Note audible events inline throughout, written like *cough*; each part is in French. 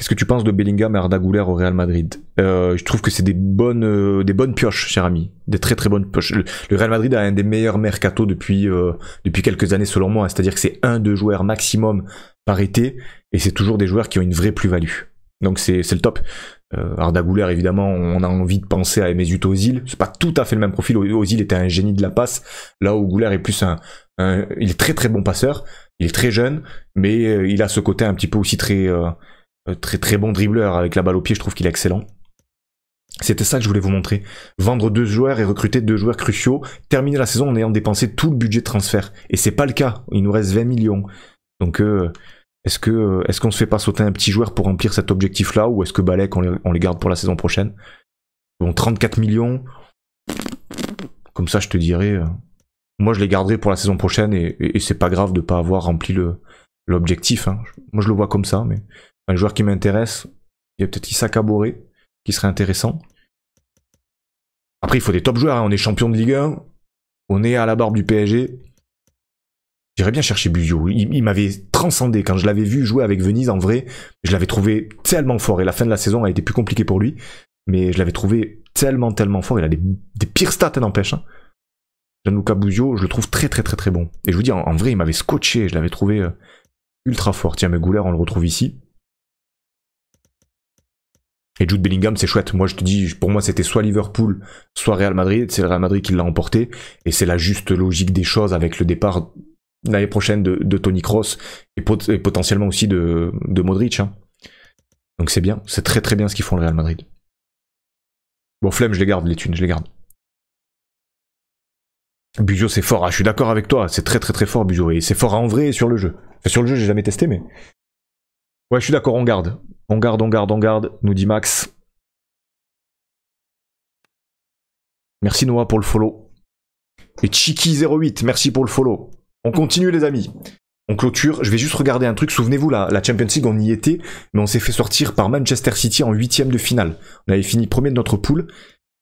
Qu'est-ce que tu penses de Bellingham et Arda au Real Madrid euh, Je trouve que c'est des bonnes, euh, des bonnes pioches, cher ami, des très très bonnes pioches. Le, Real Madrid a un des meilleurs mercato depuis euh, depuis quelques années selon moi. C'est-à-dire que c'est un deux joueurs maximum par été et c'est toujours des joueurs qui ont une vraie plus-value. Donc c'est le top. Arda Güler, évidemment, on a envie de penser à Mesut Ozil. C'est pas tout à fait le même profil. Ozil était un génie de la passe, là où Gouler est plus un, un, il est très très bon passeur. Il est très jeune, mais il a ce côté un petit peu aussi très euh, très très bon dribbleur avec la balle au pied, je trouve qu'il est excellent. C'était ça que je voulais vous montrer. Vendre deux joueurs et recruter deux joueurs cruciaux, terminer la saison en ayant dépensé tout le budget de transfert. Et c'est pas le cas. Il nous reste 20 millions. Donc euh, est-ce que euh, est qu'on se fait pas sauter un petit joueur pour remplir cet objectif-là ou est-ce que Balek on les, garde pour la saison prochaine Bon 34 millions. Comme ça je te dirais. moi je les garderai pour la saison prochaine et, c'est pas grave de pas avoir rempli l'objectif. Hein. Moi je le vois comme ça, mais. Un joueur qui m'intéresse, il y a peut-être Issa Boré qui serait intéressant. Après, il faut des top joueurs. Hein. On est champion de Ligue 1. On est à la barbe du PSG. J'irais bien chercher Buzio Il, m'avait transcendé. Quand je l'avais vu jouer avec Venise, en vrai, je l'avais trouvé tellement fort. Et la fin de la saison a été plus compliquée pour lui. Mais je l'avais trouvé tellement, tellement fort. Il a des, pires stats, hein, n'empêche. Hein. Gianluca Buzio je le trouve très, très, très, très bon. Et je vous dis, en, vrai, il m'avait scotché. Je l'avais trouvé euh, ultra fort. Tiens, mes on le retrouve ici. Et Jude Bellingham, c'est chouette. Moi, je te dis, pour moi, c'était soit Liverpool, soit Real Madrid. C'est le Real Madrid qui l'a emporté. Et c'est la juste logique des choses avec le départ l'année prochaine de, Tony Cross et, potentiellement aussi de, Modric. Hein. Donc c'est bien. C'est très très bien ce qu'ils font le Real Madrid. Bon, flemme, je les garde, les thunes, je les garde. Bujo, c'est fort. Ah, je suis d'accord avec toi. C'est très très très fort, Bujo. Et c'est fort en vrai sur le jeu. Enfin, sur le jeu, j'ai jamais testé, mais. Ouais, je suis d'accord, on garde. On garde, on garde, on garde, nous dit Max. Merci Noah pour le follow. Et Chiki08, merci pour le follow. On continue les amis. On clôture. Je vais juste regarder un truc. Souvenez-vous, la, la Champions League, on y était, mais on s'est fait sortir par Manchester City en huitième de finale. On avait fini premier de notre poule.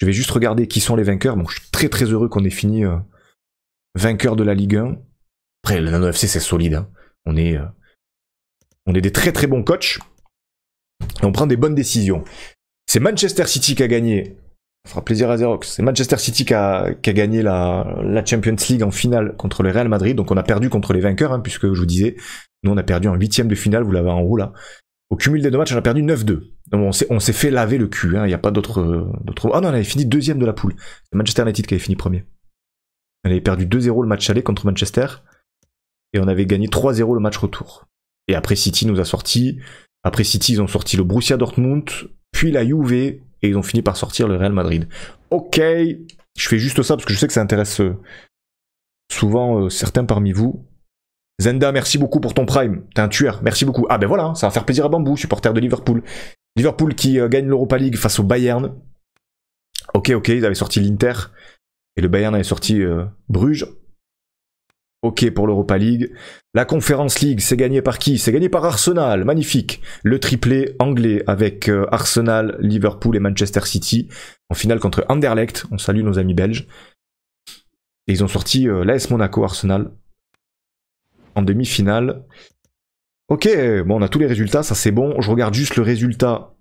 Je vais juste regarder qui sont les vainqueurs. Bon, je suis très très heureux qu'on ait fini euh, vainqueur de la Ligue 1. Après, le Nano FC, c'est solide. Hein. On, est, euh, on est des très très bons coachs on prend des bonnes décisions. C'est Manchester City qui a gagné. Ça fera plaisir à Xerox. C'est Manchester City qui a, gagné la, Champions League en finale contre le Real Madrid. Donc on a perdu contre les vainqueurs, hein, puisque je vous disais, nous on a perdu en huitième de finale, vous l'avez en haut là. Au cumul des deux matchs, on a perdu 9-2. on s'est fait laver le cul, hein. il n'y a pas d'autre... Ah non, on avait fini deuxième de la poule. C'est Manchester United qui avait fini premier. On avait perdu 2-0 le match aller contre Manchester. Et on avait gagné 3-0 le match retour. Et après City nous a sorti, après City, ils ont sorti le Borussia Dortmund, puis la Juve, et ils ont fini par sortir le Real Madrid. Ok, je fais juste ça parce que je sais que ça intéresse euh, souvent euh, certains parmi vous. Zenda, merci beaucoup pour ton prime. T'es un tueur, merci beaucoup. Ah ben voilà, hein, ça va faire plaisir à Bambou, supporter de Liverpool. Liverpool qui euh, gagne l'Europa League face au Bayern. Ok, ok, ils avaient sorti l'Inter. Et le Bayern avait sorti Bruges. Ok pour l'Europa League. La Conference League, c'est gagné par qui C'est gagné par Arsenal, magnifique. Le triplé anglais avec euh, Arsenal, Liverpool et Manchester City en finale contre Anderlecht. On salue nos amis belges. Et ils ont sorti euh, l'AS Monaco Arsenal en demi-finale. Ok, bon, on a tous les résultats, ça c'est bon. Je regarde juste le résultat.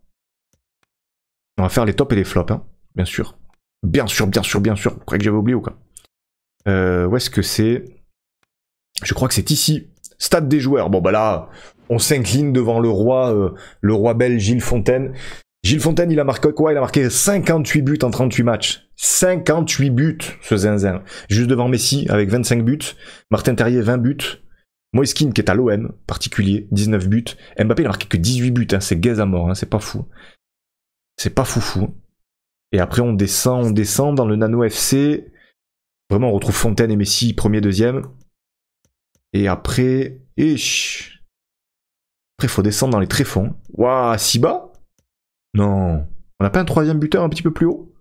On va faire les tops et les flops, hein, bien sûr. Bien sûr, bien sûr, bien sûr. Vous croyez que j'avais oublié ou quoi euh, Où est-ce que c'est je crois que c'est ici. Stade des joueurs. Bon bah là, on s'incline devant le roi, euh, le roi belge Gilles Fontaine. Gilles Fontaine, il a marqué quoi Il a marqué 58 buts en 38 matchs. 58 buts, ce zinzin. Juste devant Messi avec 25 buts. Martin Terrier, 20 buts. Moiskin qui est à l'OM, particulier, 19 buts. Mbappé, il a marqué que 18 buts, hein. c'est gaze à mort, hein. c'est pas fou. C'est pas fou fou. Et après, on descend, on descend dans le Nano FC. Vraiment, on retrouve Fontaine et Messi, premier, deuxième. Et après, Après, faut descendre dans les tréfonds. Waouh, si bas Non. On n'a pas un troisième buteur un petit peu plus haut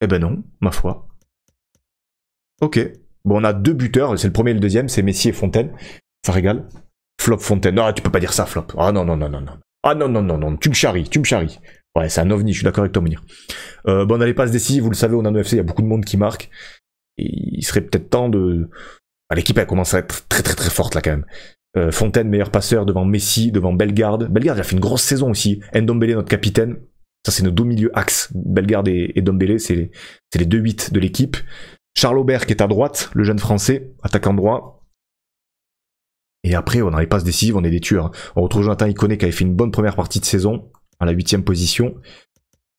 Eh ben non, ma foi. Ok. Bon, on a deux buteurs. C'est le premier et le deuxième. C'est Messi et Fontaine. Ça régale. Flop Fontaine. Non, tu peux pas dire ça, Flop. Ah non, non, non, non, Ah non, non, non, non. Tu me charries, tu me charries. Ouais, c'est un ovni, je suis d'accord avec toi, Mounir. Euh, bon, on a pas se décider. vous le savez, on a un FC, il y a beaucoup de monde qui marque. Et il serait peut-être temps de, L'équipe, elle commence à être très très très forte là quand même. Euh, Fontaine, meilleur passeur devant Messi, devant Bellegarde. Bellegarde, il a fait une grosse saison aussi. Ndombele, notre capitaine. Ça, c'est nos deux milieux axes. Bellegarde et, Ndombélé c'est les, deux 8 de l'équipe. Charles Aubert qui est à droite, le jeune français, attaque en droit. Et après, on a les passes décisives, on est des tueurs. On retrouve Jonathan Iconé qui avait fait une bonne première partie de saison, à la huitième position.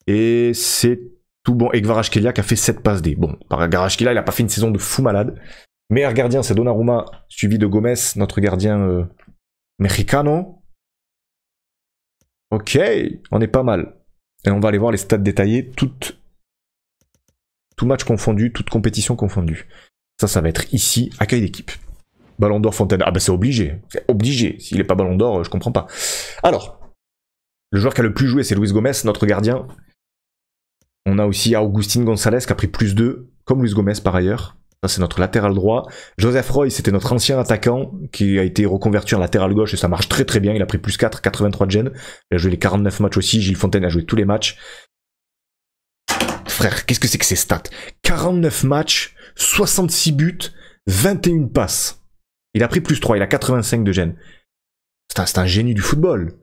Et c'est tout bon. Et Kelia qui a fait 7 passes D. Bon, par il a pas fait une saison de fou malade. Meilleur gardien, c'est Donnarumma, suivi de Gomez, notre gardien euh, mexicano. Ok, on est pas mal. Et on va aller voir les stats détaillés, tout match confondu, toute compétition confondue. Ça, ça va être ici, accueil d'équipe. Ballon d'or Fontaine. Ah bah c'est obligé. C'est obligé. S'il n'est pas ballon d'or, euh, je comprends pas. Alors, le joueur qui a le plus joué, c'est Luis Gomez, notre gardien. On a aussi Augustin Gonzalez qui a pris plus 2, comme Luis Gomez par ailleurs. Ça, c'est notre latéral droit. Joseph Roy, c'était notre ancien attaquant qui a été reconverti en latéral gauche et ça marche très très bien. Il a pris plus 4, 83 de gêne. Il a joué les 49 matchs aussi. Gilles Fontaine a joué tous les matchs. Frère, qu'est-ce que c'est que ces stats 49 matchs, 66 buts, 21 passes. Il a pris plus 3, il a 85 de gêne. C'est un, génie du football.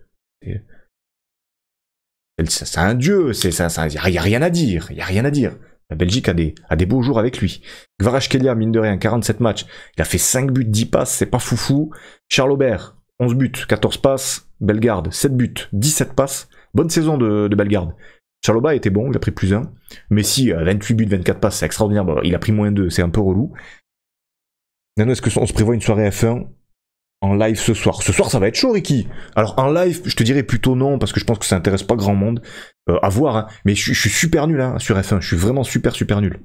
C'est un dieu, il n'y a, a rien à dire. Il n'y a rien à dire. La Belgique a des, a des beaux jours avec lui. Kelia, mine de rien, 47 matchs. Il a fait 5 buts, 10 passes, c'est pas foufou. Charles Aubert, 11 buts, 14 passes. Bellegarde, 7 buts, 17 passes. Bonne saison de, de Bellegarde. Aubert était bon, il a pris plus 1. Messi, 28 euh, buts, 24 passes, c'est extraordinaire. il a pris moins 2, c'est un peu relou. Nano, est-ce qu'on se prévoit une soirée F1 en live ce soir. Ce soir, ça va être chaud, Ricky. Alors, en live, je te dirais plutôt non, parce que je pense que ça intéresse pas grand monde. Euh, à voir, hein. mais je, suis super nul hein, sur F1. Je suis vraiment super, super nul.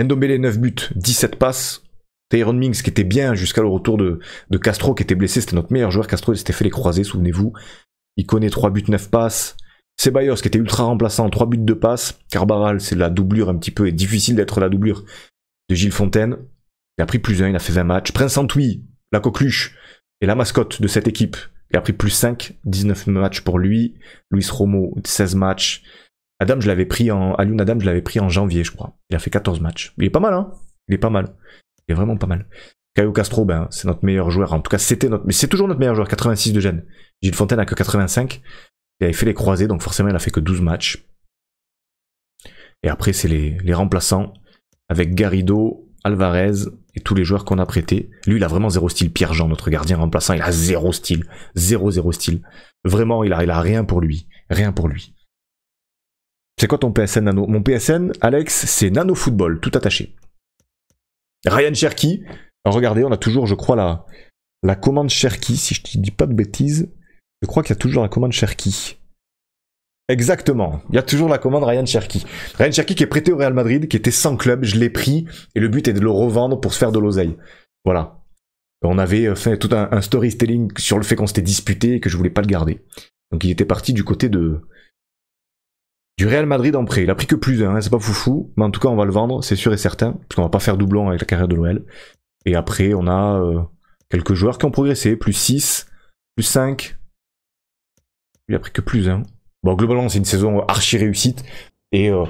Ndombele, 9 buts, 17 passes. Tyron Mings, qui était bien jusqu'à le retour de, Castro, qui était blessé, c'était notre meilleur joueur. Castro, il s'était fait les croisés, souvenez-vous. Il connaît 3 buts, 9 passes. Ceballos, qui était ultra remplaçant, 3 buts, 2 passes. Carbaral, c'est la doublure un petit peu, et difficile d'être la doublure de Gilles Fontaine. Il a pris plus 1, il a fait 20 matchs. Prince Antoui, la coqueluche, et la mascotte de cette équipe. Il a pris plus 5, 19 matchs pour lui. Luis Romo, 16 matchs. Adam, je l'avais pris en. Alun Adam, je l'avais pris en janvier, je crois. Il a fait 14 matchs. Il est pas mal, hein Il est pas mal. Il est vraiment pas mal. Caillou Castro, ben, c'est notre meilleur joueur. En tout cas, c'était notre. Mais c'est toujours notre meilleur joueur, 86 de gêne. Gilles Fontaine a que 85. Il avait fait les croisés, donc forcément, il a fait que 12 matchs. Et après, c'est les, les remplaçants avec Garrido, Alvarez, et tous les joueurs qu'on a prêtés. Lui, il a vraiment zéro style. Pierre-Jean, notre gardien remplaçant, il a zéro style. Zéro, zéro style. Vraiment, il a, rien pour lui. Rien pour lui. C'est quoi ton PSN Nano Mon PSN, Alex, c'est Nano Football, tout attaché. Ryan Cherky. Regardez, on a toujours, je crois, la, la commande Cherky, si je ne dis pas de bêtises. Je crois qu'il y a toujours la commande Cherky. Exactement. Il y a toujours la commande Ryan Cherky. Ryan Cherky qui est prêté au Real Madrid, qui était sans club, je l'ai pris, et le but est de le revendre pour se faire de l'oseille. Voilà. On avait euh, fait tout un, storytelling sur le fait qu'on s'était disputé et que je voulais pas le garder. Donc il était parti du côté de du Real Madrid en prêt. Il a pris que plus un. Hein, c'est pas foufou, mais en tout cas on va le vendre, c'est sûr et certain, parce qu'on va pas faire doublon avec la carrière de l'OL. Et après on a euh, quelques joueurs qui ont progressé, plus 6, plus 5. Il a pris que plus un. Bon, globalement, c'est une saison archi réussite. Et, euh,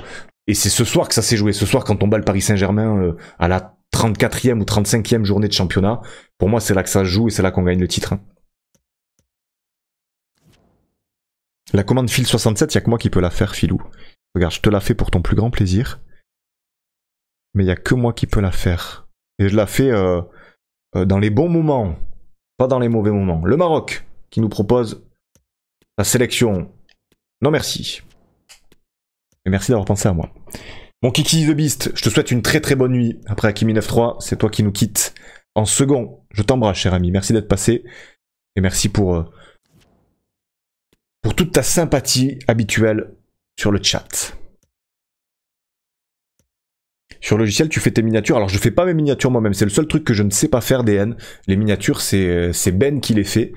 et c'est ce soir que ça s'est joué. Ce soir, quand on bat le Paris Saint-Germain euh, à la 34e ou 35e journée de championnat, pour moi, c'est là que ça se joue et c'est là qu'on gagne le titre. Hein. La commande fil 67, il n'y a que moi qui peux la faire, Filou. Regarde, je te la fais pour ton plus grand plaisir. Mais il n'y a que moi qui peux la faire. Et je la fais euh, dans les bons moments, pas dans les mauvais moments. Le Maroc, qui nous propose la sélection non merci. Et merci d'avoir pensé à moi. Mon Kiki the Beast, je te souhaite une très très bonne nuit. Après Akimi 93, c'est toi qui nous quittes. En second, je t'embrasse, cher ami. Merci d'être passé. Et merci pour, euh, pour toute ta sympathie habituelle sur le chat. Sur le logiciel, tu fais tes miniatures. Alors, je fais pas mes miniatures moi-même. C'est le seul truc que je ne sais pas faire, DN. Les miniatures, c'est euh, Ben qui les fait.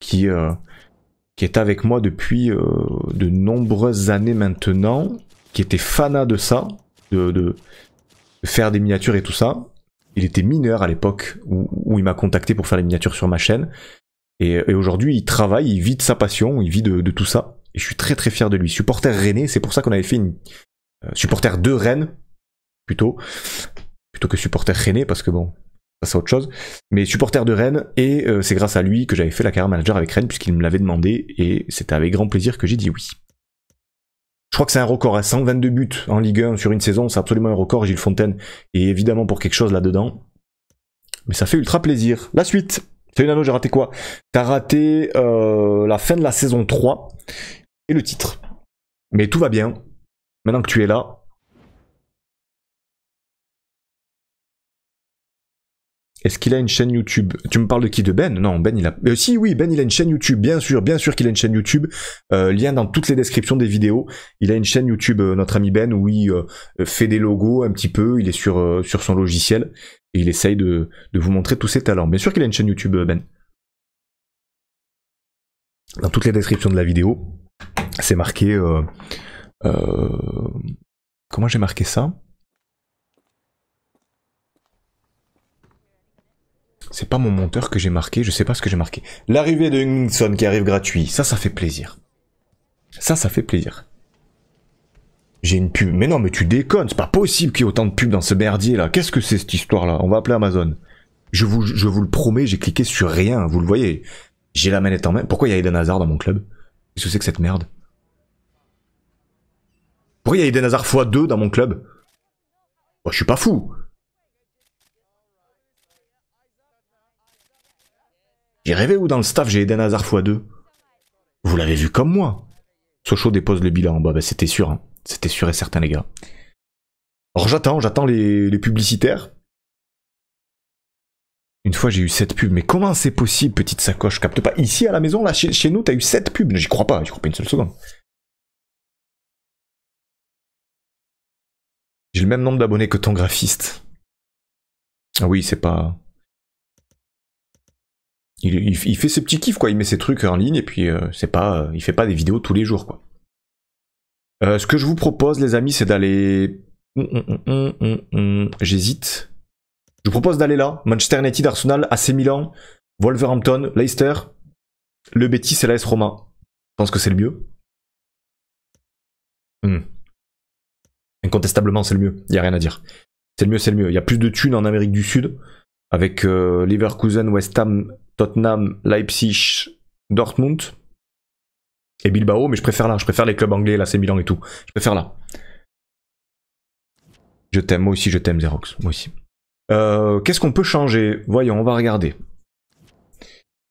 Qui, euh, qui est avec moi depuis euh, de nombreuses années maintenant, qui était fanat de ça, de, faire des miniatures et tout ça. Il était mineur à l'époque où, il m'a contacté pour faire les miniatures sur ma chaîne. Et, aujourd'hui, il travaille, il vit de sa passion, il vit de, tout ça. Et je suis très très fier de lui. Supporter René, c'est pour ça qu'on avait fait une... Euh, supporter de Rennes, plutôt. Plutôt que supporter René, parce que bon, ça c'est autre chose, mais supporter de Rennes, et euh, c'est grâce à lui que j'avais fait la carrière manager avec Rennes, puisqu'il me l'avait demandé, et c'était avec grand plaisir que j'ai dit oui. Je crois que c'est un record à hein. 122 buts en Ligue 1 sur une saison, c'est absolument un record, Gilles Fontaine Et évidemment pour quelque chose là-dedans, mais ça fait ultra plaisir. La suite Salut Nano, j'ai raté quoi T'as raté euh, la fin de la saison 3 et le titre. Mais tout va bien. Maintenant que tu es là, Est-ce qu'il a une chaîne YouTube Tu me parles de qui De Ben Non, Ben il a. Euh, si oui, Ben il a une chaîne YouTube, bien sûr, bien sûr qu'il a une chaîne YouTube. Euh, lien dans toutes les descriptions des vidéos. Il a une chaîne YouTube, euh, notre ami Ben, où il euh, fait des logos un petit peu. Il est sur sur son logiciel et il essaye de, de vous montrer tous ses talents. Bien sûr qu'il a une chaîne YouTube, Ben. Dans toutes les descriptions de la vidéo, c'est marqué. comment j'ai marqué ça C'est pas mon monteur que j'ai marqué, je sais pas ce que j'ai marqué. L'arrivée de Hingson qui arrive gratuit, ça, ça fait plaisir. Ça, ça fait plaisir. J'ai une pub. Mais non, mais tu déconnes, c'est pas possible qu'il y ait autant de pubs dans ce merdier là. Qu'est-ce que c'est cette histoire là On va appeler Amazon. Je vous, je vous le promets, j'ai cliqué sur rien, vous le voyez. J'ai la manette en main. Pourquoi il y a Eden Hazard dans mon club Qu'est-ce que c'est que cette merde Pourquoi il y a Eden Hazard x2 dans mon club oh, Je suis pas fou J'ai rêvé ou dans le staff j'ai des Hazard x2 Vous l'avez vu comme moi. Socho dépose le bilan Bah bas, c'était sûr. Hein. C'était sûr et certain les gars. Alors j'attends, j'attends les, publicitaires. Une fois, j'ai eu 7 pubs. Mais comment c'est possible, petite sacoche Capte pas. Ici, à la maison, là, chez, chez nous, t'as eu 7 pubs. J'y crois pas, j'y crois pas une seule seconde. J'ai le même nombre d'abonnés que ton graphiste. Ah oui, c'est pas il, fait ses petits kiffs, quoi. Il met ses trucs en ligne et puis euh, c'est pas, euh, il fait pas des vidéos tous les jours, quoi. Euh, ce que je vous propose, les amis, c'est d'aller. Hum, hum, hum, j'hésite. Je vous propose d'aller là. Manchester United, Arsenal, AC Milan, Wolverhampton, Leicester, le Betis et l'AS Roma. Je pense que c'est le mieux. Incontestablement, c'est le mieux. Il n'y a rien à dire. C'est le mieux, c'est le mieux. Il y a plus de thunes en Amérique du Sud avec Leverkusen, West Ham Tottenham, Leipzig, Dortmund et Bilbao, mais je préfère là, je préfère les clubs anglais, là c'est Milan et tout. Je préfère là. Je t'aime, moi aussi je t'aime Xerox, moi aussi. Euh, qu'est-ce qu'on peut changer Voyons, on va regarder.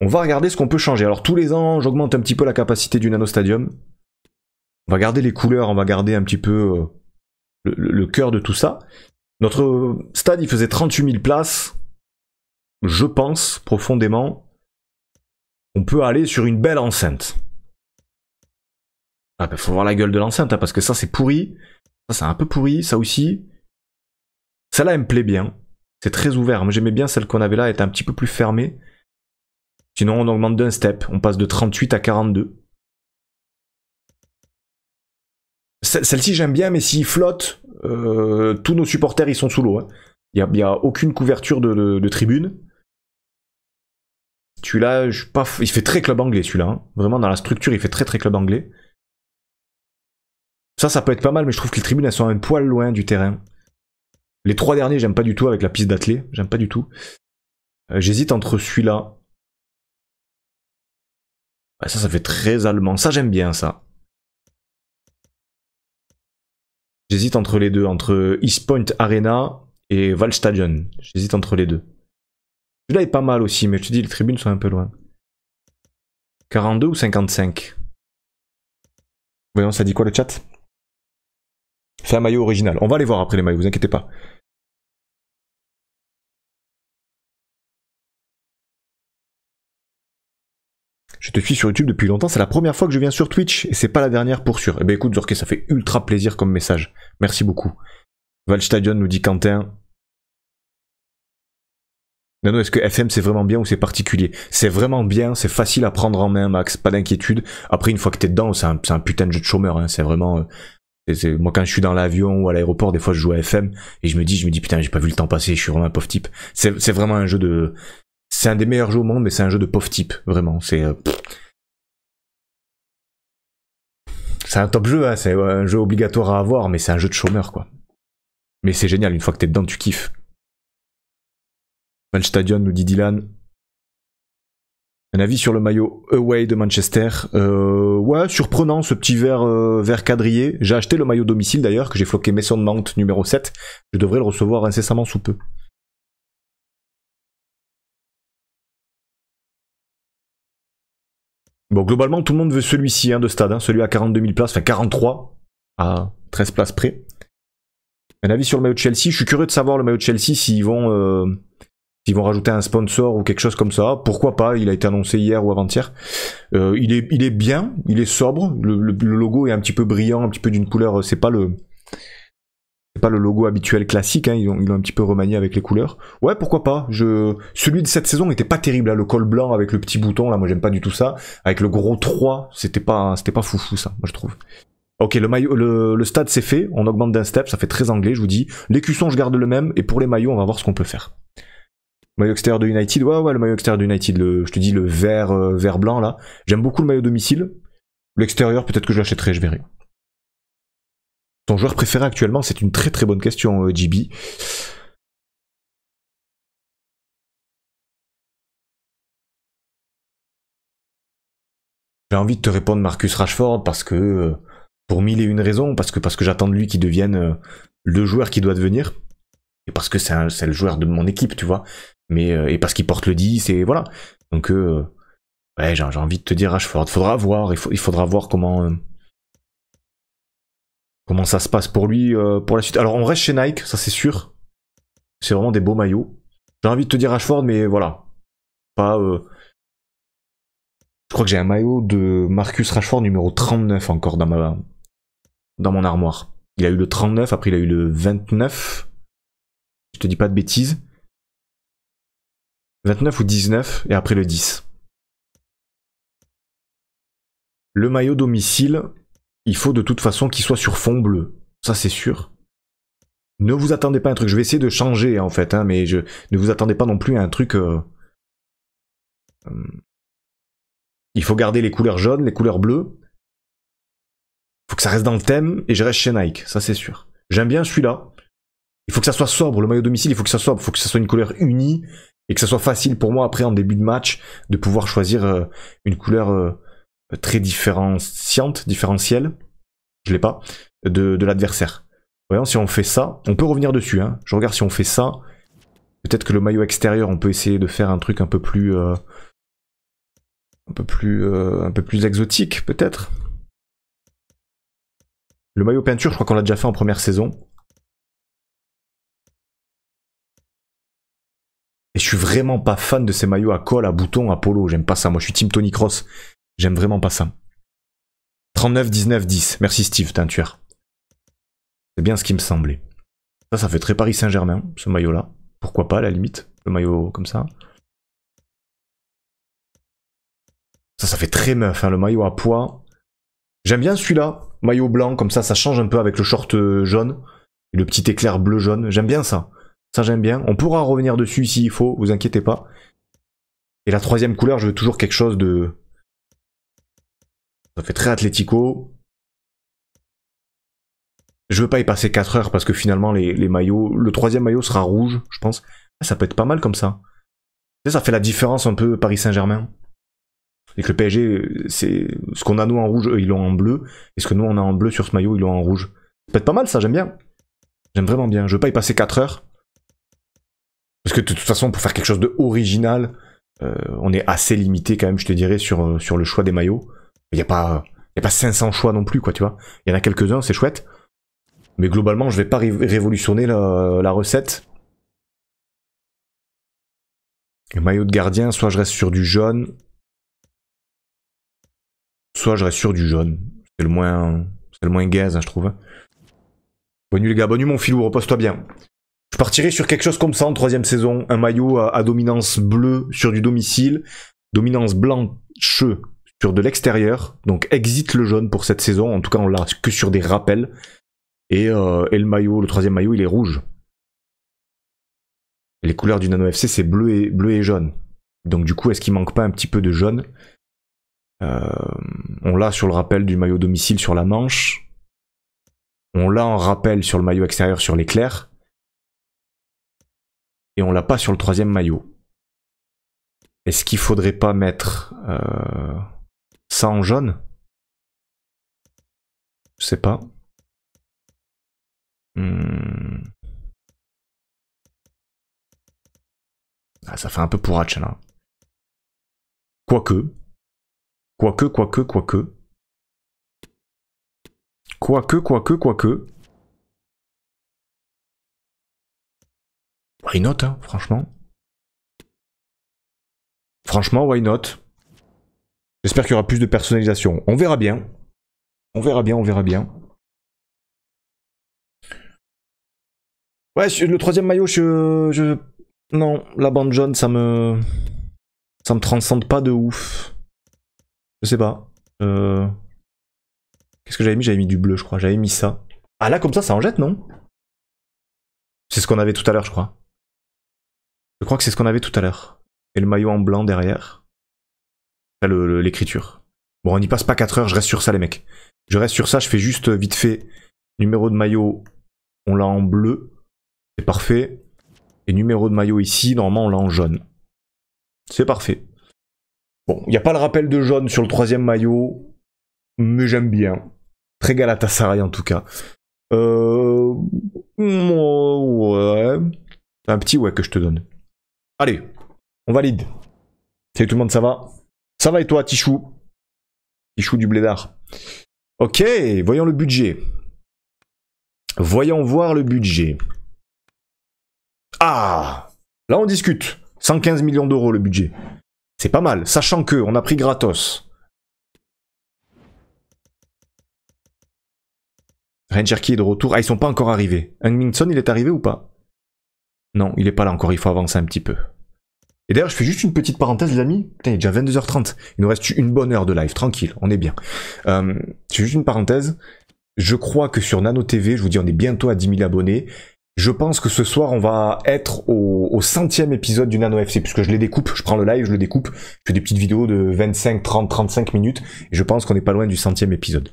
On va regarder ce qu'on peut changer. Alors tous les ans, j'augmente un petit peu la capacité du Nano Stadium. On va garder les couleurs, on va garder un petit peu euh, le, le cœur de tout ça. Notre stade, il faisait 38 000 places je pense profondément on peut aller sur une belle enceinte. Ah bah faut voir la gueule de l'enceinte, hein, parce que ça c'est pourri, ça c'est un peu pourri, ça aussi. Celle-là elle me plaît bien, c'est très ouvert, moi j'aimais bien celle qu'on avait là, elle était un petit peu plus fermée. Sinon on augmente d'un step, on passe de 38 à 42. Celle-ci j'aime bien, mais s'il flotte, euh, tous nos supporters ils sont sous l'eau. Hein. Il n'y a, aucune couverture de, tribune. Celui-là, pas, il fait très club anglais celui-là. Hein. Vraiment, dans la structure, il fait très très club anglais. Ça, ça peut être pas mal, mais je trouve que les tribunes, elles sont un poil loin du terrain. Les trois derniers, j'aime pas du tout avec la piste d'athlée. J'aime pas du tout. Euh, j'hésite entre celui-là. ça, ça fait très allemand. Ça, j'aime bien ça. J'hésite entre les deux, entre East Point Arena et Valstadion. J'hésite entre les deux. Celui-là est pas mal aussi, mais je te dis, les tribunes sont un peu loin. 42 ou 55 Voyons, ça dit quoi le chat C'est un maillot original. On va aller voir après les maillots, vous inquiétez pas. Je te suis sur YouTube depuis longtemps, c'est la première fois que je viens sur Twitch et c'est pas la dernière pour sûr. Eh ben écoute Zorke, ça fait ultra plaisir comme message. Merci beaucoup. Valstadion nous dit Quentin. Non, non, est-ce que FM c'est vraiment bien ou c'est particulier C'est vraiment bien, c'est facile à prendre en main, Max, pas d'inquiétude. Après, une fois que t'es dedans, c'est un, putain de jeu de chômeur, hein. c'est vraiment. Euh, moi, quand je suis dans l'avion ou à l'aéroport, des fois je joue à FM et je me dis, je me dis, putain, j'ai pas vu le temps passer, je suis vraiment un pauvre type. C'est vraiment un jeu de. C'est un des meilleurs jeux au monde, mais c'est un jeu de pauvre type, vraiment. C'est. Euh, c'est un top jeu, hein. c'est un jeu obligatoire à avoir, mais c'est un jeu de chômeur, quoi. Mais c'est génial, une fois que t'es dedans, tu kiffes. Malstadion nous dit Dylan. Un avis sur le maillot Away de Manchester. Euh, ouais, surprenant ce petit vert, euh, vert quadrillé. J'ai acheté le maillot domicile d'ailleurs, que j'ai floqué Mason Mount numéro 7. Je devrais le recevoir incessamment sous peu. Bon, globalement, tout le monde veut celui-ci hein, de stade, hein, celui à 42 000 places, enfin 43 à 13 places près. Un avis sur le maillot de Chelsea. Je suis curieux de savoir le maillot de Chelsea s'ils vont, euh, s'ils vont rajouter un sponsor ou quelque chose comme ça. Pourquoi pas Il a été annoncé hier ou avant-hier. Euh, il est, il est bien. Il est sobre. Le, logo est un petit peu brillant, un petit peu d'une couleur. Euh, c'est pas le, pas le logo habituel classique. Il hein. Ils un petit peu remanié avec les couleurs. Ouais, pourquoi pas Je, celui de cette saison n'était pas terrible. Hein, le col blanc avec le petit bouton. Là, moi j'aime pas du tout ça. Avec le gros 3, c'était pas, c'était pas foufou ça. Moi je trouve. Ok, le, maillot, le, stade c'est fait, on augmente d'un step, ça fait très anglais, je vous dis. Les L'écusson, je garde le même, et pour les maillots, on va voir ce qu'on peut faire. Maillot extérieur de United, ouais, ouais, le maillot extérieur de United, je te dis le vert, euh, vert blanc là. J'aime beaucoup le maillot domicile. L'extérieur, peut-être que je l'achèterai, je verrai. Ton joueur préféré actuellement, c'est une très très bonne question, euh, JB. J'ai envie de te répondre Marcus Rashford parce que euh, pour mille et une raisons, parce que, parce que j'attends de lui qu'il devienne euh, le joueur qui doit devenir, et parce que c'est le joueur de mon équipe, tu vois, mais, euh, et parce qu'il porte le 10, et voilà. Donc, euh, ouais, j'ai envie de te dire, Ashford, faudra voir, il, faudra voir comment, comment ça se passe pour lui pour la suite. Alors, on reste chez Nike, ça c'est sûr. C'est vraiment des beaux maillots. J'ai envie de te dire Ashford, mais voilà. Pas. Je crois que j'ai un maillot de Marcus Rashford numéro 39 encore dans ma, dans mon armoire. Il a eu le 39, après il a eu le 29. Je te dis pas de bêtises. 29 ou 19, et après le 10. Le maillot domicile, il faut de toute façon qu'il soit sur fond bleu. Ça c'est sûr. Ne vous attendez pas à un truc. Je vais essayer de changer en fait, hein, mais je... ne vous attendez pas non plus à un truc. Euh, hum. Il faut garder les couleurs jaunes, les couleurs bleues, faut que ça reste dans le thème et je reste chez Nike, ça c'est sûr. J'aime bien celui-là. Il faut que ça soit sobre, le maillot domicile, il faut que ça soit sobre, il faut que ça soit une couleur unie et que ça soit facile pour moi après en début de match de pouvoir choisir euh, une couleur euh, très différenciante, différentielle. Je l'ai pas de, l'adversaire. Voyons si on fait ça, on peut revenir dessus. Hein. Je regarde si on fait ça. Peut-être que le maillot extérieur, on peut essayer de faire un truc un peu plus, euh, un peu plus, un peu plus exotique, peut-être. Le maillot peinture, je crois qu'on l'a déjà fait en première saison. Et je suis vraiment pas fan de ces maillots à col, à bouton, à polo. J'aime pas ça. Moi, je suis team Tony Cross. J'aime vraiment pas ça. 39, 19, 10. Merci Steve, teinture. C'est bien ce qui me semblait. Ça, ça fait très Paris Saint-Germain, ce maillot-là. Pourquoi pas, à la limite, le maillot comme ça. Ça, ça fait très meuf, hein, le maillot à poids. J'aime bien celui-là maillot blanc, comme ça, ça change un peu avec le short euh, jaune, et le petit éclair bleu-jaune, j'aime bien ça. Ça j'aime bien, on pourra revenir dessus s'il faut, vous inquiétez pas. Et la troisième couleur, je veux toujours quelque chose de... Ça fait très atletico. Je veux pas y passer 4 heures parce que finalement les, les maillots... Le troisième maillot sera rouge, je pense. Ah, ça peut être pas mal comme ça. Ça fait la différence un peu Paris Saint-Germain et que le PSG, c'est ce qu'on a nous en rouge, ils l'ont en bleu, et ce que nous on a en bleu sur ce maillot, ils l'ont en rouge. Ça peut être pas mal, ça, j'aime bien. J'aime vraiment bien. Je veux pas y passer 4 heures. Parce que de toute façon, pour faire quelque chose d'original, euh, on est assez limité quand même, je te dirais, sur, euh, sur le choix des maillots. Il n'y a, pas, y a pas 500 choix non plus, quoi, tu vois. Il y en a quelques-uns, c'est chouette. Mais globalement, je vais pas révolutionner la, la recette. Le maillot de gardien, soit je reste sur du jaune, je reste sur du jaune. C'est le moins, c'est le moins gaze, hein, je trouve. Bonne nuit les gars, bonne nuit mon filou, repose-toi bien. Je partirai sur quelque chose comme ça en troisième saison. Un maillot à, dominance bleue sur du domicile, dominance blanche sur de l'extérieur. Donc exit le jaune pour cette saison. En tout cas, on l'a que sur des rappels. Et, euh, et, le maillot, le troisième maillot, il est rouge. les couleurs du Nano FC, c'est bleu et, bleu et jaune. Donc du coup, est-ce qu'il manque pas un petit peu de jaune euh, on l'a sur le rappel du maillot domicile sur la manche. On l'a en rappel sur le maillot extérieur sur l'éclair. Et on l'a pas sur le troisième maillot. Est-ce qu'il faudrait pas mettre euh, ça en jaune Je sais pas. Hmm. Ah, ça fait un peu pour là. Quoique, Quoique, quoique, quoique. Quoique, quoique, quoique. Why not, hein, franchement Franchement, why not J'espère qu'il y aura plus de personnalisation. On verra bien. On verra bien, on verra bien. Ouais, le troisième maillot, je, je... Non, la bande jaune, ça me... Ça me transcende pas de ouf. Je sais pas. Euh, qu'est-ce que j'avais mis J'avais mis du bleu, je crois. J'avais mis ça. Ah là, comme ça, ça en jette, non C'est ce qu'on avait tout à l'heure, je crois. Je crois que c'est ce qu'on avait tout à l'heure. Et le maillot en blanc derrière. Là, l'écriture. Bon, on n'y passe pas 4 heures, je reste sur ça, les mecs. Je reste sur ça, je fais juste euh, vite fait. Numéro de maillot, on l'a en bleu. C'est parfait. Et numéro de maillot ici, normalement, on l'a en jaune. C'est parfait. Bon, il n'y a pas le rappel de jaune sur le troisième maillot, mais j'aime bien. Très Galatasaray en tout cas. Euh, ouais. Un petit ouais que je te donne. Allez, on valide. Salut tout le monde, ça va Ça va et toi, Tichou Tichou du blédard. Ok, voyons le budget. Voyons voir le budget. Ah Là, on discute. 115 millions d'euros le budget. C'est pas mal, sachant que on a pris gratos. Ranger qui est de retour. Ah, ils sont pas encore arrivés. minson il est arrivé ou pas Non, il est pas là encore, il faut avancer un petit peu. Et d'ailleurs, je fais juste une petite parenthèse, les amis. Putain, il est déjà 22h30. Il nous reste une bonne heure de live, tranquille, on est bien. Euh, juste une parenthèse. Je crois que sur Nano TV, je vous dis, on est bientôt à 10 000 abonnés. Je pense que ce soir, on va être au, centième épisode du Nano FC, puisque je les découpe, je prends le live, je le découpe, je fais des petites vidéos de 25, 30, 35 minutes, et je pense qu'on n'est pas loin du centième épisode.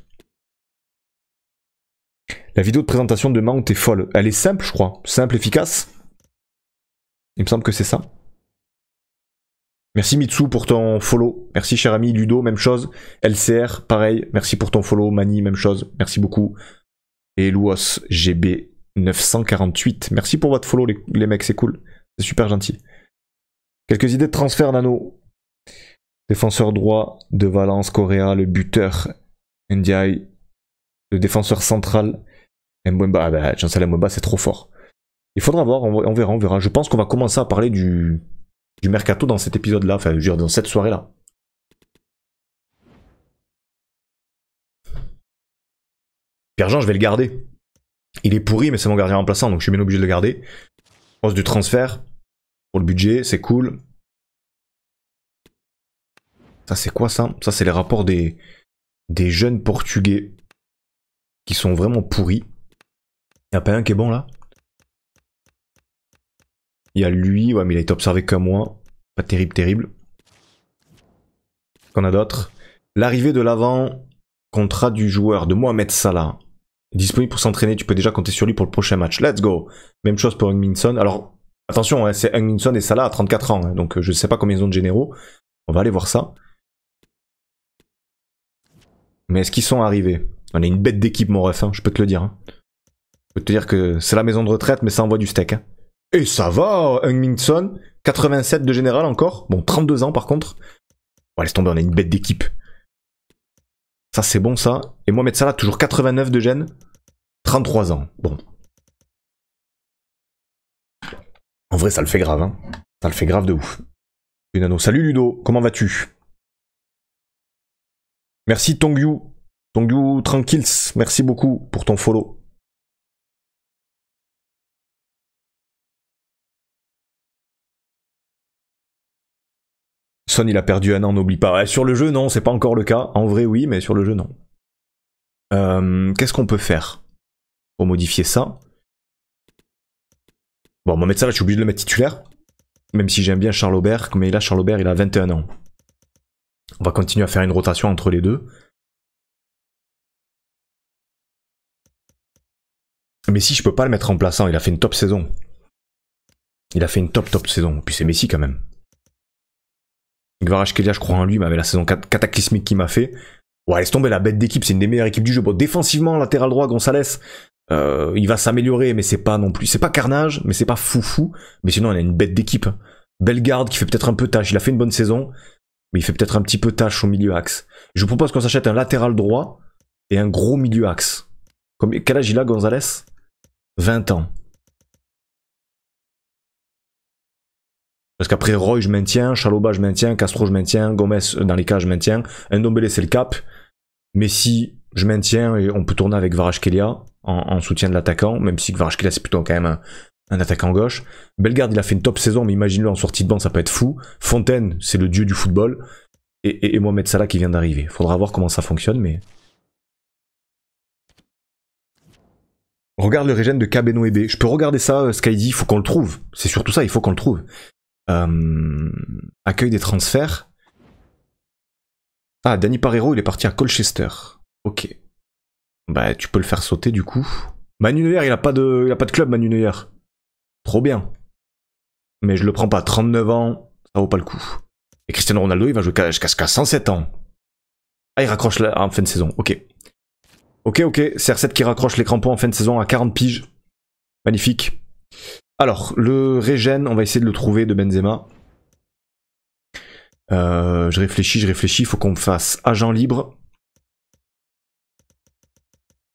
La vidéo de présentation de Mount est folle. Elle est simple, je crois. Simple, efficace. Il me semble que c'est ça. Merci Mitsu pour ton follow. Merci cher ami Ludo, même chose. LCR, pareil. Merci pour ton follow. Mani, même chose. Merci beaucoup. Et Louos, GB, 948. Merci pour votre follow, les, mecs, c'est cool. C'est super gentil. Quelques idées de transfert, Nano. Défenseur droit de Valence, Correa, le buteur, Ndiaye, le défenseur central, Mbemba. Ah bah, Chancel Mbemba, c'est trop fort. Il faudra voir, on verra, on verra. Je pense qu'on va commencer à parler du, du mercato dans cet épisode-là, enfin, je veux dire, dans cette soirée-là. Pierre-Jean, je vais le garder. Il est pourri, mais c'est mon gardien remplaçant, donc je suis bien obligé de le garder. Pense du transfert pour le budget, c'est cool. Ça, c'est quoi ça Ça, c'est les rapports des, des jeunes portugais qui sont vraiment pourris. Il a pas un qui est bon là Il y a lui, ouais, mais il a été observé comme moi. Pas terrible, terrible. Qu'en a d'autres. L'arrivée de l'avant, contrat du joueur de Mohamed Salah disponible pour s'entraîner, tu peux déjà compter sur lui pour le prochain match. Let's go. Même chose pour Minson Alors, attention, hein, c'est c'est Minson et Salah à 34 ans, hein, donc euh, je ne sais pas combien ils ont de généraux. On va aller voir ça. Mais est-ce qu'ils sont arrivés On est une bête d'équipe, mon ref, hein, je peux te le dire. Je peux te dire que c'est la maison de retraite, mais ça envoie du steak. Et ça va, Minson 87 de général encore. Bon, 32 ans par contre. Bon laisse tomber, on est une bête d'équipe. Ça, c'est bon, ça. Et ça là, toujours 89 de gêne. 33 ans. Bon. En vrai, ça le fait grave, hein. Ça le fait grave de ouf. Salut Ludo, comment vas-tu Merci Tongyu. Tongyu Tranquils, merci beaucoup pour ton follow. Son il a perdu un an, n'oublie pas. Sur le jeu, non, c'est pas encore le cas. En vrai, oui, mais sur le jeu, non. Euh, qu'est-ce qu'on peut faire pour modifier ça Bon, on va mettre ça là, je suis obligé de le mettre titulaire. Même si j'aime bien Charles Aubert, mais là, Charles Aubert, il a 21 ans. On va continuer à faire une rotation entre les deux. Mais si je peux pas le mettre en plaçant, il a fait une top saison. Il a fait une top top saison. Puis c'est Messi quand même. Gvarash Kelia, je crois en lui, mais la saison cataclysmique qu'il m'a fait. Ouais, laisse tomber la bête d'équipe, c'est une des meilleures équipes du jeu. défensivement, latéral droit, Gonzalez, euh, il va s'améliorer, mais c'est pas non plus. C'est pas carnage, mais c'est pas foufou. Mais sinon, on a une bête d'équipe. Bellegarde qui fait peut-être un peu tâche. Il a fait une bonne saison, mais il fait peut-être un petit peu tâche au milieu axe. Je vous propose qu'on s'achète un latéral droit et un gros milieu axe. Comme, quel âge il a, Gonzalez 20 ans. Parce qu'après Roy je maintiens, Chaloba je maintiens, Castro je maintiens, Gomez euh, dans les cas je maintiens, Ndombele c'est le cap, Messi je maintiens et on peut tourner avec Varashkelia en, en soutien de l'attaquant, même si Varashkelia c'est plutôt quand même un, attaquant gauche. Bellegarde il a fait une top saison mais imagine-le en sortie de banc ça peut être fou. Fontaine c'est le dieu du football. Et, et, Mohamed Salah qui vient d'arriver. Faudra voir comment ça fonctionne mais... Regarde le régène de Kabeno e Je peux regarder ça, euh, Skydy, il faut qu'on le trouve. C'est surtout ça, il faut qu'on le trouve. Euh, accueil des transferts. Ah, Danny Parero, il est parti à Colchester. Ok. Bah, tu peux le faire sauter du coup. Manu Neuer, il a pas de, il a pas de club, Manu Neuer. Trop bien. Mais je le prends pas. 39 ans, ça vaut pas le coup. Et Cristiano Ronaldo, il va jouer jusqu'à 107 ans. Ah, il raccroche en fin de saison. Ok. Ok, ok. CR7 qui raccroche les crampons en fin de saison à 40 piges. Magnifique. Alors, le régène, on va essayer de le trouver de Benzema. Euh, je réfléchis, je réfléchis, il faut qu'on me fasse agent libre.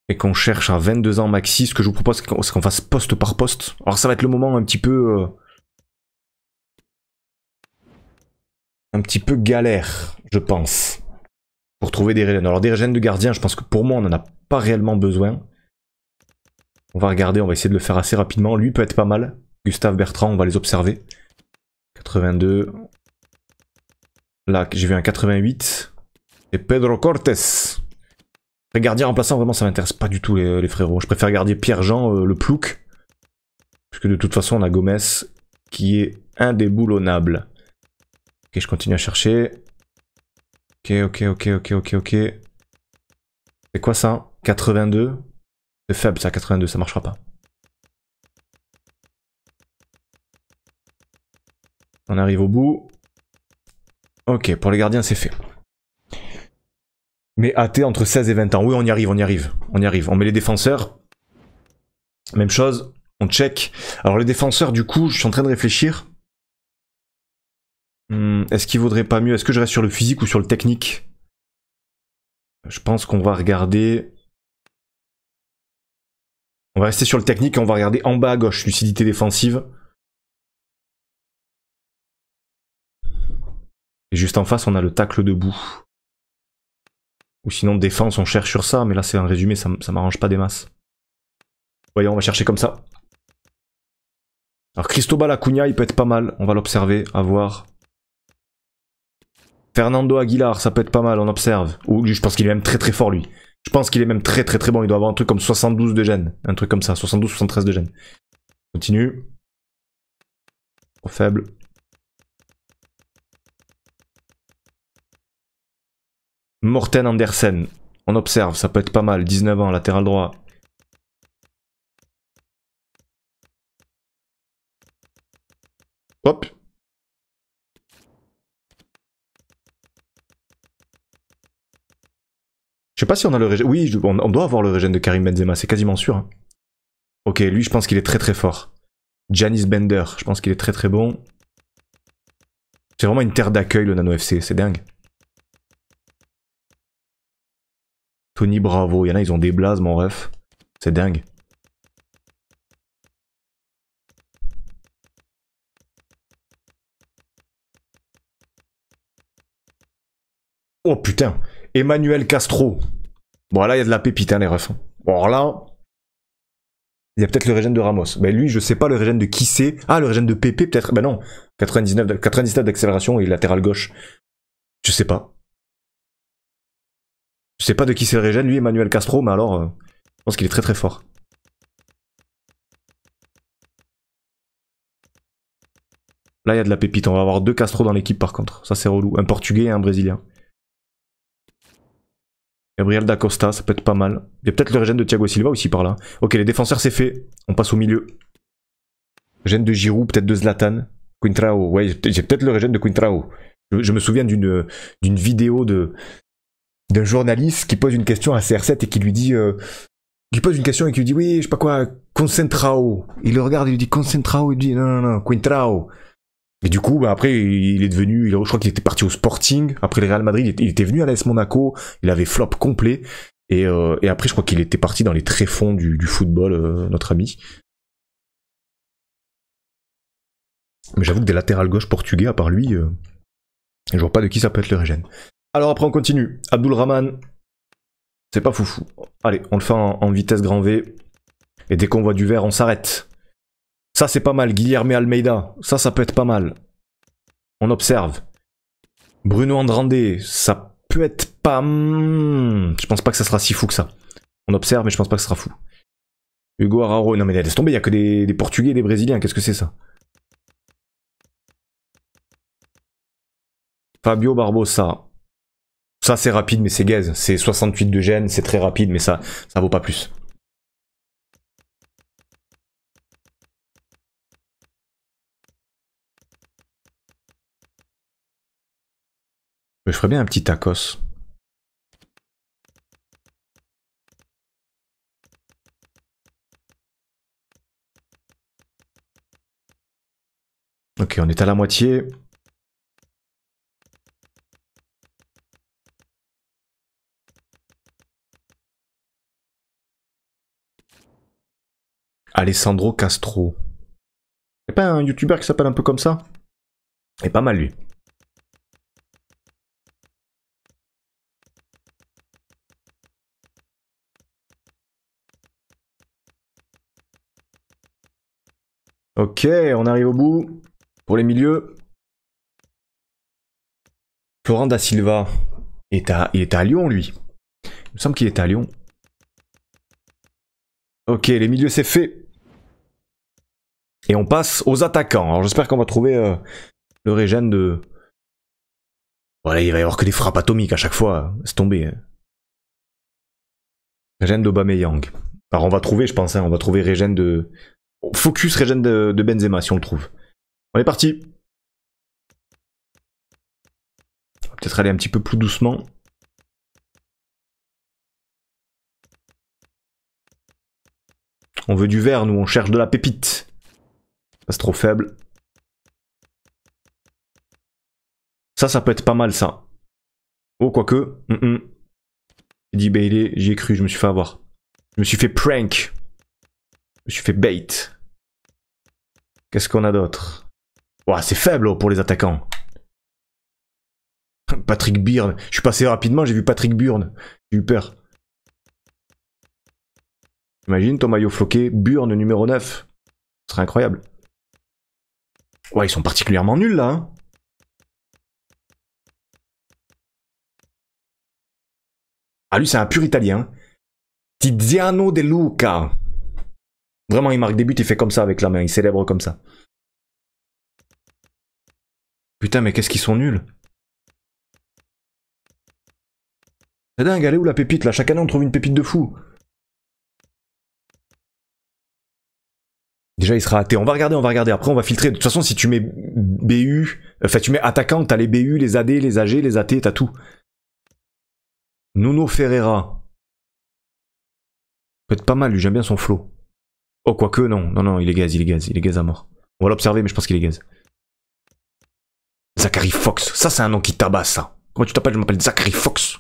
Et qu'on cherche à 22 ans maxi. Ce que je vous propose, c'est qu'on fasse poste par poste. Alors ça va être le moment un petit peu... Euh, un petit peu galère, je pense. Pour trouver des régènes. Alors des régènes de gardien, je pense que pour moi, on n'en a pas réellement besoin. On va regarder, on va essayer de le faire assez rapidement. Lui peut être pas mal. Gustave Bertrand, on va les observer. 82. Là, j'ai vu un 88. Et Pedro Cortes. en remplaçant, vraiment, ça m'intéresse pas du tout, les, frérots. Je préfère garder Pierre-Jean, euh, le plouc. Puisque de toute façon, on a Gomez, qui est indéboulonnable. Ok, je continue à chercher. Ok, ok, ok, ok, ok, ok. C'est quoi ça 82 c'est faible, ça, 82, ça marchera pas. On arrive au bout. Ok, pour les gardiens, c'est fait. Mais AT entre 16 et 20 ans. Oui, on y arrive, on y arrive. On y arrive. On met les défenseurs. Même chose, on check. Alors les défenseurs, du coup, je suis en train de réfléchir. Hmm, est-ce qu'il vaudrait pas mieux Est-ce que je reste sur le physique ou sur le technique Je pense qu'on va regarder on va rester sur le technique et on va regarder en bas à gauche, lucidité défensive. Et juste en face, on a le tacle debout. Ou sinon, défense, on cherche sur ça, mais là c'est un résumé, ça, ça m'arrange pas des masses. Voyons, on va chercher comme ça. Alors Cristobal Acuna, il peut être pas mal, on va l'observer, à voir. Fernando Aguilar, ça peut être pas mal, on observe. Ou je pense qu'il est même très très fort lui. Je pense qu'il est même très très très bon. Il doit avoir un truc comme 72 de gêne. Un truc comme ça. 72, 73 de gènes. Continue. Trop faible. Morten Andersen. On observe, ça peut être pas mal. 19 ans, latéral droit. Hop. Je sais pas si on a le régène. Oui, on, doit avoir le régène de Karim Benzema, c'est quasiment sûr. Hein. Ok, lui, je pense qu'il est très très fort. Janice Bender, je pense qu'il est très très bon. C'est vraiment une terre d'accueil le Nano FC, c'est dingue. Tony Bravo, il y en a, ils ont des blazes, mon ref. C'est dingue. Oh putain Emmanuel Castro. Bon, là, il y a de la pépite, hein, les refs. Hein. Bon, là, il y a peut-être le régène de Ramos. mais lui, je sais pas le régène de qui c'est. Ah, le régène de Pépé, peut-être. Ben non. 99, d'accélération et latéral gauche. Je sais pas. Je sais pas de qui c'est le régène, lui, Emmanuel Castro, mais alors, euh, je pense qu'il est très très fort. Là, il y a de la pépite. On va avoir deux Castro dans l'équipe, par contre. Ça, c'est relou. Un Portugais et un Brésilien. Gabriel Dacosta, ça peut être pas mal. Il y a peut-être le régène de Thiago Silva aussi par là. Ok, les défenseurs, c'est fait. On passe au milieu. Régène de Giroud, peut-être de Zlatan. Quintrao, ouais, j'ai peut-être le régène de Quintrao. Je, me souviens d'une vidéo de d'un journaliste qui pose une question à CR7 et qui lui dit... Euh, qui pose une question et qui lui dit, oui, je sais pas quoi, Concentrao. Il le regarde et lui dit, Concentrao, il dit, non, non, non, Quintrao. Et du coup, bah, après, il est devenu, je crois qu'il était parti au Sporting, après le Real Madrid, il était, venu à l'AS Monaco, il avait flop complet, euh, et, après, je crois qu'il était parti dans les tréfonds du, du football, euh, notre ami. Mais j'avoue que des latérales gauche portugais, à part lui, euh, je vois pas de qui ça peut être le Régène. Alors après, on continue. Rahman, c'est pas foufou. Allez, on le fait en vitesse grand V, et dès qu'on voit du vert, on s'arrête. Ça, c'est pas mal. Guilherme Almeida. Ça, ça peut être pas mal. On observe. Bruno Andrandé. Ça peut être pas... Je pense pas que ça sera si fou que ça. On observe, mais je pense pas que ce sera fou. Hugo Araro. Non, mais laisse tomber. Il y a que des, Portugais et des Brésiliens. Qu'est-ce que c'est, ça Fabio Barbosa. Ça, c'est rapide, mais c'est gaze. C'est 68 de gêne. C'est très rapide, mais ça, ça vaut pas plus. je ferais bien un petit tacos. Ok, on est à la moitié. Alessandro Castro. C'est pas un youtubeur qui s'appelle un peu comme ça Et pas mal lui. Ok, on arrive au bout. Pour les milieux. Florent da Silva. Est à, il est à Lyon, lui. Il me semble qu'il est à Lyon. Ok, les milieux, c'est fait. Et on passe aux attaquants. Alors j'espère qu'on va trouver euh, le régène de... Voilà, il va y avoir que des frappes atomiques à chaque fois. C'est tombé. Hein. Régène d'Obameyang. Alors on va trouver, je pense, hein, on va trouver Régène de Focus Régène de, Benzema si on le trouve. On est parti. On va peut-être aller un petit peu plus doucement. On veut du verre nous, on cherche de la pépite. C'est trop faible. Ça, ça peut être pas mal, ça. Oh, quoique. J'ai dit Bailey, ben, j'y ai cru, je me suis fait avoir. Je me suis fait prank. Je suis fait bait. Qu'est-ce qu'on a d'autre Ouah, c'est faible oh, pour les attaquants. *laughs* Patrick Byrne. Je suis passé rapidement, j'ai vu Patrick Byrne. J'ai eu peur. Imagine ton maillot floqué, Byrne numéro 9. Ce serait incroyable. Ouais, ils sont particulièrement nuls là. Hein. ah, lui, c'est un pur italien. Tiziano De Luca. Vraiment, il marque des buts, il fait comme ça avec la main, il célèbre comme ça. Putain, mais qu'est-ce qu'ils sont nuls C'est dingue, allez où la pépite là Chaque année, on trouve une pépite de fou. Déjà, il sera athée. On va regarder, on va regarder. Après, on va filtrer. De toute façon, si tu mets BU, enfin, tu mets attaquant, t'as les BU, les AD, les AG, les AT, t'as tout. Nuno Ferreira. Peut-être pas mal, lui, j'aime bien son flow. Oh, quoique, non. Non, non, il est gaz, il est gaz, il est gaz à mort. On va l'observer, mais je pense qu'il est gaz. Zachary Fox. Ça, c'est un nom qui tabasse, ça. Hein. Comment tu t'appelles Je m'appelle Zachary Fox.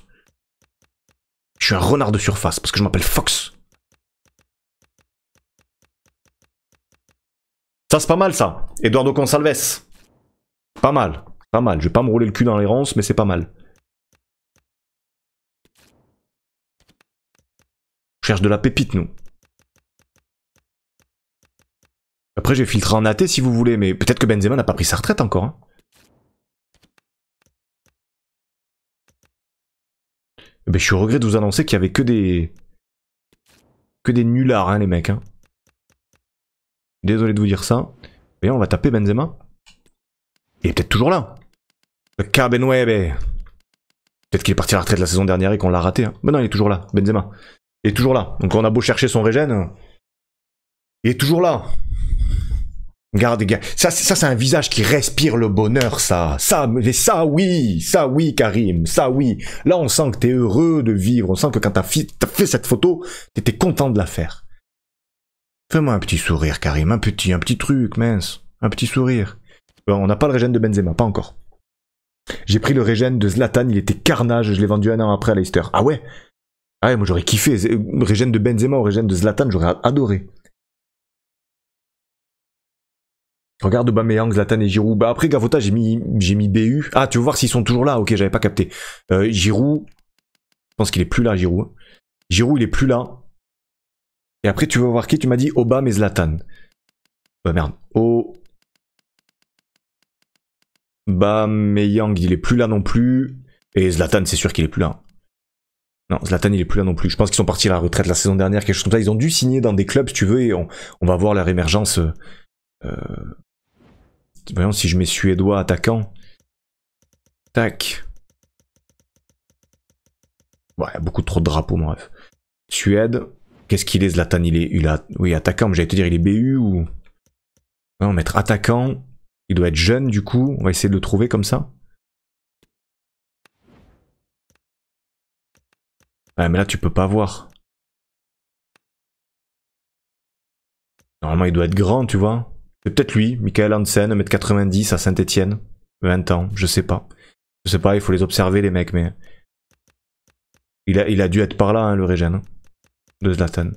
Je suis un renard de surface parce que je m'appelle Fox. Ça, c'est pas mal, ça. Eduardo Consalves. Pas mal. Pas mal. Je vais pas me rouler le cul dans les ronces, mais c'est pas mal. cherche de la pépite, nous. Après, j'ai filtré en athée si vous voulez, mais peut-être que Benzema n'a pas pris sa retraite encore. Hein. Eh ben, je suis au regret de vous annoncer qu'il n'y avait que des... Que des nullards, hein, les mecs. Hein. Désolé de vous dire ça. Mais on va taper Benzema. Il est peut-être toujours là. Le Cabenueve. Eh. Peut-être qu'il est parti à la retraite la saison dernière et qu'on l'a raté. Hein. Mais non, il est toujours là, Benzema. Il est toujours là. Donc on a beau chercher son régène. Il est toujours là. Regarde, ça, ça c'est un visage qui respire le bonheur, ça. Ça, mais ça oui, ça oui, Karim, ça oui. Là, on sent que t'es heureux de vivre. On sent que quand t'as fait, fait cette photo, t'étais content de la faire. Fais-moi un petit sourire, Karim, un petit, un petit truc, mince, un petit sourire. on n'a pas le régène de Benzema, pas encore. J'ai pris le régène de Zlatan, il était carnage, je l'ai vendu un an après à Leicester. Ah ouais Ah ouais, moi j'aurais kiffé. Euh, régène de Benzema ou régène de Zlatan, j'aurais adoré. Regarde Aubameyang, Zlatan et Giroud. Bah après Gavota, j'ai mis j'ai mis BU. Ah, tu veux voir s'ils sont toujours là. OK, j'avais pas capté. Euh, Giroud, je pense qu'il est plus là Giroud. Hein. Giroud, il est plus là. Et après tu veux voir qui Tu m'as dit Obama et Zlatan. Bah merde. Oh il est plus là non plus. Et Zlatan, c'est sûr qu'il est plus là. Non, Zlatan, il est plus là non plus. Je pense qu'ils sont partis à la retraite la saison dernière, quelque chose comme ça. Ils ont dû signer dans des clubs, si tu veux, et on, va voir leur émergence euh, euh, Voyons si je mets suédois attaquant. Tac. Ouais, beaucoup trop de drapeaux, bref. Suède. Qu'est-ce qu'il est, Zlatan Il est, oui, attaquant, mais j'allais te dire, il est BU ou. Non, mettre attaquant. Il doit être jeune, du coup. On va essayer de le trouver comme ça. Ouais, mais là, tu peux pas voir. Normalement, il doit être grand, tu vois. C'est peut-être lui, Michael Hansen, 1m90 à Saint-Etienne, 20 ans, je sais pas. Je sais pas, il faut les observer les mecs, mais. Il a, il a dû être par là, hein, le Régène, hein, de Zlatan.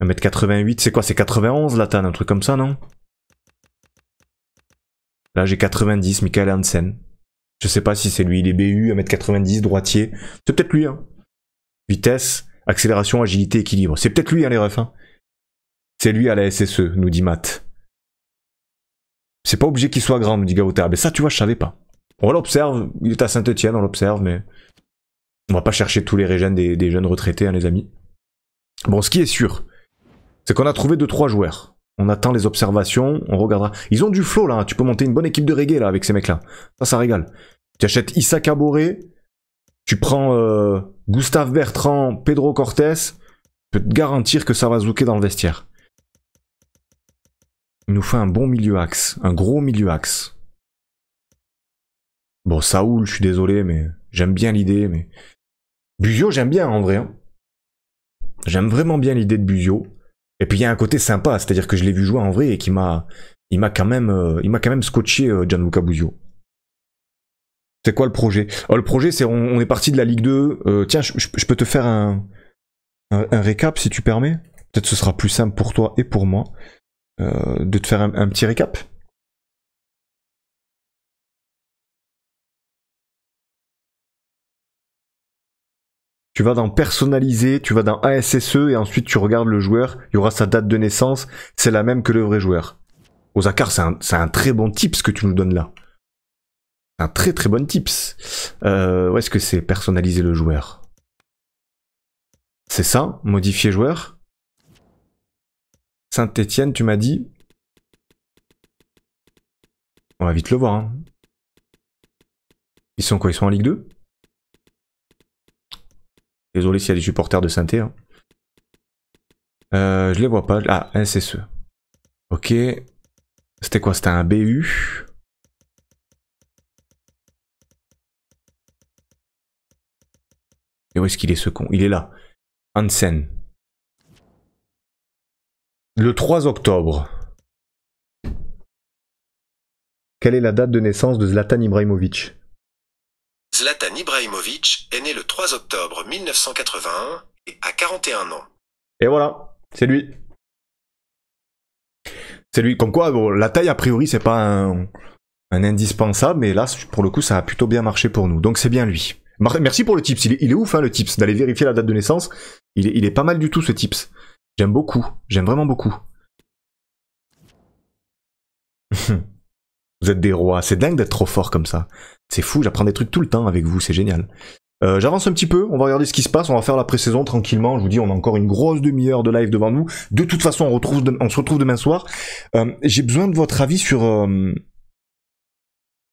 1m88, c'est quoi C'est 91 Zlatan, un truc comme ça, non Là j'ai 90, Michael Hansen. Je sais pas si c'est lui, il est BU, 1m90, droitier. C'est peut-être lui, hein. Vitesse, accélération, agilité, équilibre. C'est peut-être lui, hein, les refs. Hein. C'est lui à la SSE, nous dit Matt. C'est pas obligé qu'il soit grand, nous dit Gauthier. Mais ça, tu vois, je savais pas. On l'observe, il est à Saint-Etienne, on l'observe, mais on va pas chercher tous les régènes des, jeunes retraités, hein, les amis. Bon, ce qui est sûr, c'est qu'on a trouvé 2-3 joueurs. On attend les observations, on regardera. Ils ont du flow là, hein. tu peux monter une bonne équipe de reggae là avec ces mecs là. Ça, ça régale. Tu achètes Issa Caboré, tu prends euh, Gustave Bertrand, Pedro Cortés, je peux te garantir que ça va zooker dans le vestiaire. Il nous fait un bon milieu axe, un gros milieu axe. Bon, Saoul, je suis désolé, mais j'aime bien l'idée, mais. Buzio, j'aime bien en vrai. Hein. J'aime vraiment bien l'idée de Buzio. Et puis il y a un côté sympa, c'est-à-dire que je l'ai vu jouer en vrai et qui m'a. Il m'a quand même. Euh, il m'a quand même scotché euh, Gianluca Buzio. C'est quoi le projet oh, Le projet, c'est on, est parti de la Ligue 2. Euh, tiens, je, peux te faire un, un, un récap si tu permets. Peut-être ce sera plus simple pour toi et pour moi. Euh, de te faire un, petit récap Tu vas dans personnaliser, tu vas dans ASSE et ensuite tu regardes le joueur, il y aura sa date de naissance, c'est la même que le vrai joueur. Osakar, c'est un, très bon tips que tu nous donnes là. Un très très bon tips. Euh, où est-ce que c'est personnaliser le joueur C'est ça, modifier joueur Saint-Étienne, tu m'as dit. On va vite le voir. Hein. Ils sont quoi Ils sont en Ligue 2 Désolé s'il y a des supporters de saint hein. Euh, je les vois pas. Ah, SSE. Ok. C'était quoi C'était un BU Et où est-ce qu'il est ce con Il est là. Hansen. Le 3 octobre. Quelle est la date de naissance de Zlatan Ibrahimovic Zlatan Ibrahimovic est né le 3 octobre 1981 et a 41 ans. Et voilà, c'est lui. C'est lui. Comme quoi, la taille, a priori, c'est pas un, indispensable, mais là, pour le coup, ça a plutôt bien marché pour nous. Donc c'est bien lui. Merci pour le tips. Il est, ouf, hein, le tips, d'aller vérifier la date de naissance. Il il est pas mal du tout, ce tips. J'aime beaucoup, j'aime vraiment beaucoup. *laughs* vous êtes des rois, c'est dingue d'être trop fort comme ça. C'est fou, j'apprends des trucs tout le temps avec vous, c'est génial. Euh, j'avance un petit peu, on va regarder ce qui se passe, on va faire la pré-saison tranquillement. Je vous dis, on a encore une grosse demi-heure de live devant nous. De toute façon, on, se retrouve demain soir. Euh, j'ai besoin de votre avis sur. Euh,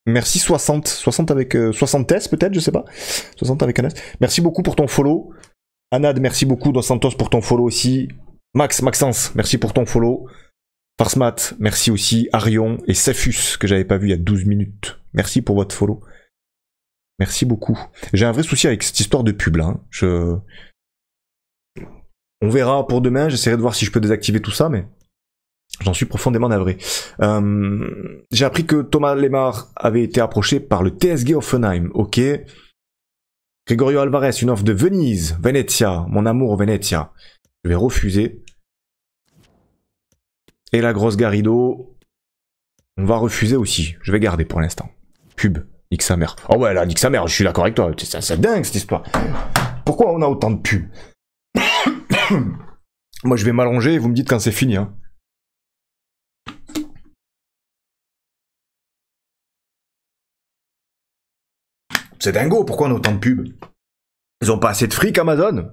merci 60, 60 avec 60 S peut-être, je sais pas. 60 avec un S. Merci beaucoup pour ton follow. Anad, merci beaucoup. Dos Santos pour ton follow aussi. Max, Maxence, merci pour ton follow. Farsmat, merci aussi. Arion et Cephus, que j'avais pas vu il y a 12 minutes. Merci pour votre follow. Merci beaucoup. J'ai un vrai souci avec cette histoire de pub là. Hein. Je... On verra pour demain, j'essaierai de voir si je peux désactiver tout ça, mais j'en suis profondément navré. Euh, j'ai appris que Thomas Lemar avait été approché par le TSG Offenheim. Ok. Gregorio Alvarez, une offre de Venise, Venezia, mon amour Venezia. Je vais refuser. Et la grosse Garido, on va refuser aussi. Je vais garder pour l'instant. Pub, nique sa mère. Oh ouais, là, nique sa mère, je suis d'accord avec toi. C'est dingue cette histoire. Pourquoi on a autant de pubs *coughs* Moi, je vais m'allonger et vous me dites quand c'est fini. Hein. C'est dingo, pourquoi on a autant de pubs Ils ont pas assez de fric Amazon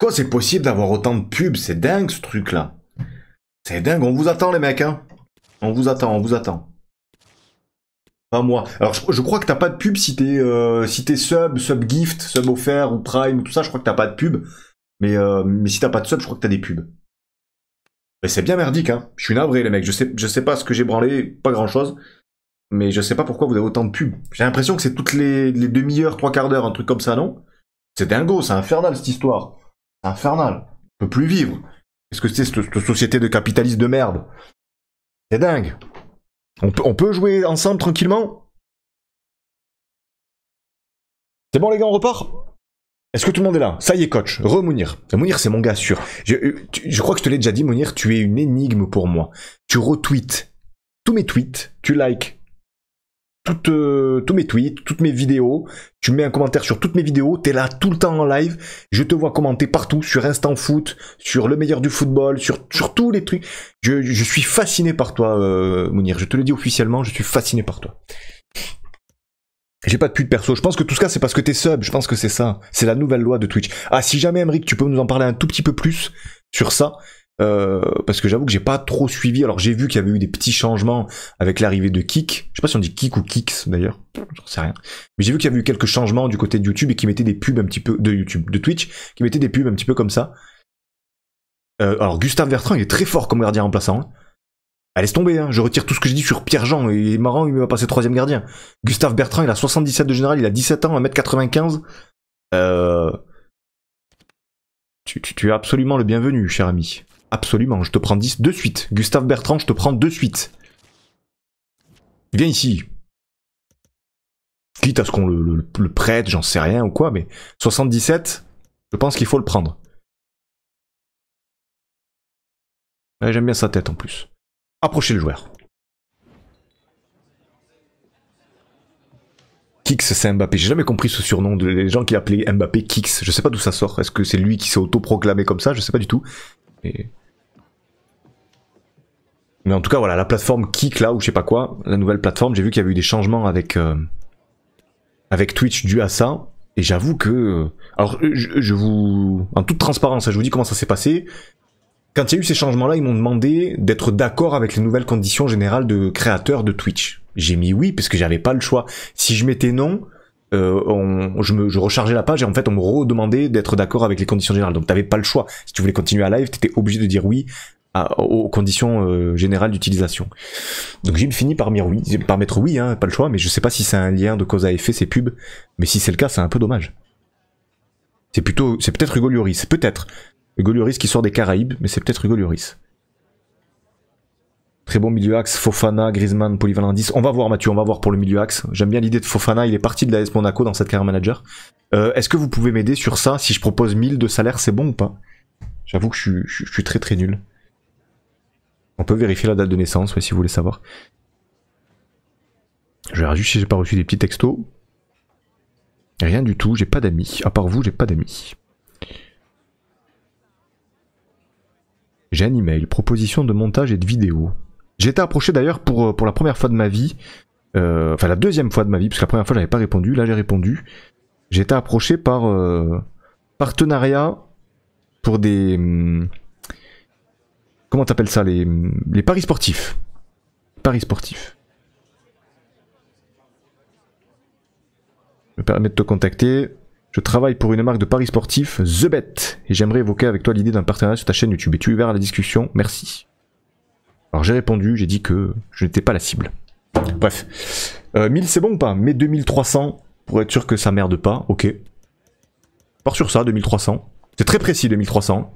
Quoi, c'est possible d'avoir autant de pubs C'est dingue ce truc-là. C'est dingue, on vous attend les mecs, hein. On vous attend, on vous attend. Pas moi. Alors je, crois que t'as pas de pub si t'es euh, si sub, sub gift, sub offert ou prime, tout ça, je crois que t'as pas de pub. Mais, euh, mais si t'as pas de sub, je crois que t'as des pubs. Mais c'est bien merdique, hein. Je suis navré les mecs, je sais, je sais pas ce que j'ai branlé, pas grand chose. Mais je sais pas pourquoi vous avez autant de pubs. J'ai l'impression que c'est toutes les, les demi-heures, trois quarts d'heure, un truc comme ça, non C'est dingo, c'est infernal cette histoire infernal. On peut plus vivre. Qu'est-ce que c'est cette, société de capitalistes de merde C'est dingue. On peut, jouer ensemble tranquillement C'est bon les gars, on repart est-ce que tout le monde est là Ça y est, coach. Remounir. Euh, Mounir, c'est mon gars sûr. Je, euh, je crois que je te l'ai déjà dit, Mounir, tu es une énigme pour moi. Tu retweets tous mes tweets, tu likes toutes, euh, tous mes tweets, toutes mes vidéos. Tu mets un commentaire sur toutes mes vidéos. T'es là tout le temps en live. Je te vois commenter partout sur Instant Foot, sur le meilleur du football, sur, sur tous les trucs. Je, suis fasciné par toi, euh, Mounir. Je te le dis officiellement, je suis fasciné par toi. J'ai pas de pute perso. Je pense que tout cas c'est parce que t'es sub. Je pense que c'est ça. C'est la nouvelle loi de Twitch. Ah, si jamais, Emric, tu peux nous en parler un tout petit peu plus sur ça. Euh, parce que j'avoue que j'ai pas trop suivi. Alors j'ai vu qu'il y avait eu des petits changements avec l'arrivée de Kik. Je sais pas si on dit Kik ou Kicks d'ailleurs, j'en sais rien. Mais j'ai vu qu'il y avait eu quelques changements du côté de YouTube et qui mettaient des pubs un petit peu de YouTube, de Twitch, qui mettaient des pubs un petit peu comme ça. Euh, alors Gustave Bertrand, il est très fort comme gardien remplaçant. Allez hein. Ah, tomber, hein. je retire tout ce que j'ai dit sur Pierre-Jean, il est marrant, il va passer troisième gardien. Gustave Bertrand, il a 77 de général, il a 17 ans, 1m95. Euh... tu es absolument le bienvenu, cher ami. Absolument, je te prends 10 de suite. Gustave Bertrand, je te prends de suite. Viens ici. Quitte à ce qu'on le, prête, j'en sais rien ou quoi, mais 77, je pense qu'il faut le prendre. J'aime bien sa tête en plus. Approchez le joueur. Kix, c'est Mbappé. J'ai jamais compris ce surnom des de gens qui appelaient Mbappé Kix. Je sais pas d'où ça sort. Est-ce que c'est lui qui s'est autoproclamé comme ça Je sais pas du tout. Mais mais en tout cas, voilà, la plateforme Kik là, ou je sais pas quoi, la nouvelle plateforme, j'ai vu qu'il y avait eu des changements avec, euh, avec Twitch dû à ça. Et j'avoue que. Alors, je, vous. En toute transparence, hein, je vous dis comment ça s'est passé. Quand il y a eu ces changements-là, ils m'ont demandé d'être d'accord avec les nouvelles conditions générales de créateurs de Twitch. J'ai mis oui, parce que j'avais pas le choix. Si je mettais non, euh, je, me, je rechargeais la page et en fait on me redemandait d'être d'accord avec les conditions générales. Donc t'avais pas le choix. Si tu voulais continuer à live, t'étais obligé de dire oui aux conditions euh, générales d'utilisation. Donc j'ai fini par, oui, mettre hein, oui, pas le choix, mais je sais pas si c'est un lien de cause à effet ces pubs, mais si c'est le cas, c'est un peu dommage. C'est plutôt, c'est peut-être Hugo Lloris, peut-être. Hugo qui sort des Caraïbes, mais c'est peut-être Hugo Très bon milieu axe, Fofana, Griezmann, 10 On va voir Mathieu, on va voir pour le milieu axe. J'aime bien l'idée de Fofana, il est parti de la S Monaco dans cette carrière manager. Euh, est-ce que vous pouvez m'aider sur ça Si je propose 1000 de salaire, c'est bon ou pas J'avoue que je, suis très très nul. On peut vérifier la date de naissance, si vous voulez savoir. Je vais juste si j'ai pas reçu des petits textos. Rien du tout, j'ai pas d'amis. À part vous, j'ai pas d'amis. J'ai un email, proposition de montage et de vidéo. J'ai été approché d'ailleurs pour, euh, pour la première fois de ma vie, euh, enfin la deuxième fois de ma vie, parce que la première fois j'avais pas répondu, là j'ai répondu. J'ai été approché par euh, partenariat pour des, hum, Comment t'appelles ça les, paris sportifs. Paris sportifs. Je me permets de te contacter. Je travaille pour une marque de paris sportifs, The Bet, et j'aimerais évoquer avec toi l'idée d'un partenariat sur ta chaîne YouTube. Et tu ouvert à la discussion, merci. Alors j'ai répondu, j'ai dit que je n'étais pas la cible. Bref. 1000 euh, c'est bon ou pas Mais 2300, pour être sûr que ça merde pas, ok. Par sur ça, 2300. C'est très précis 2300.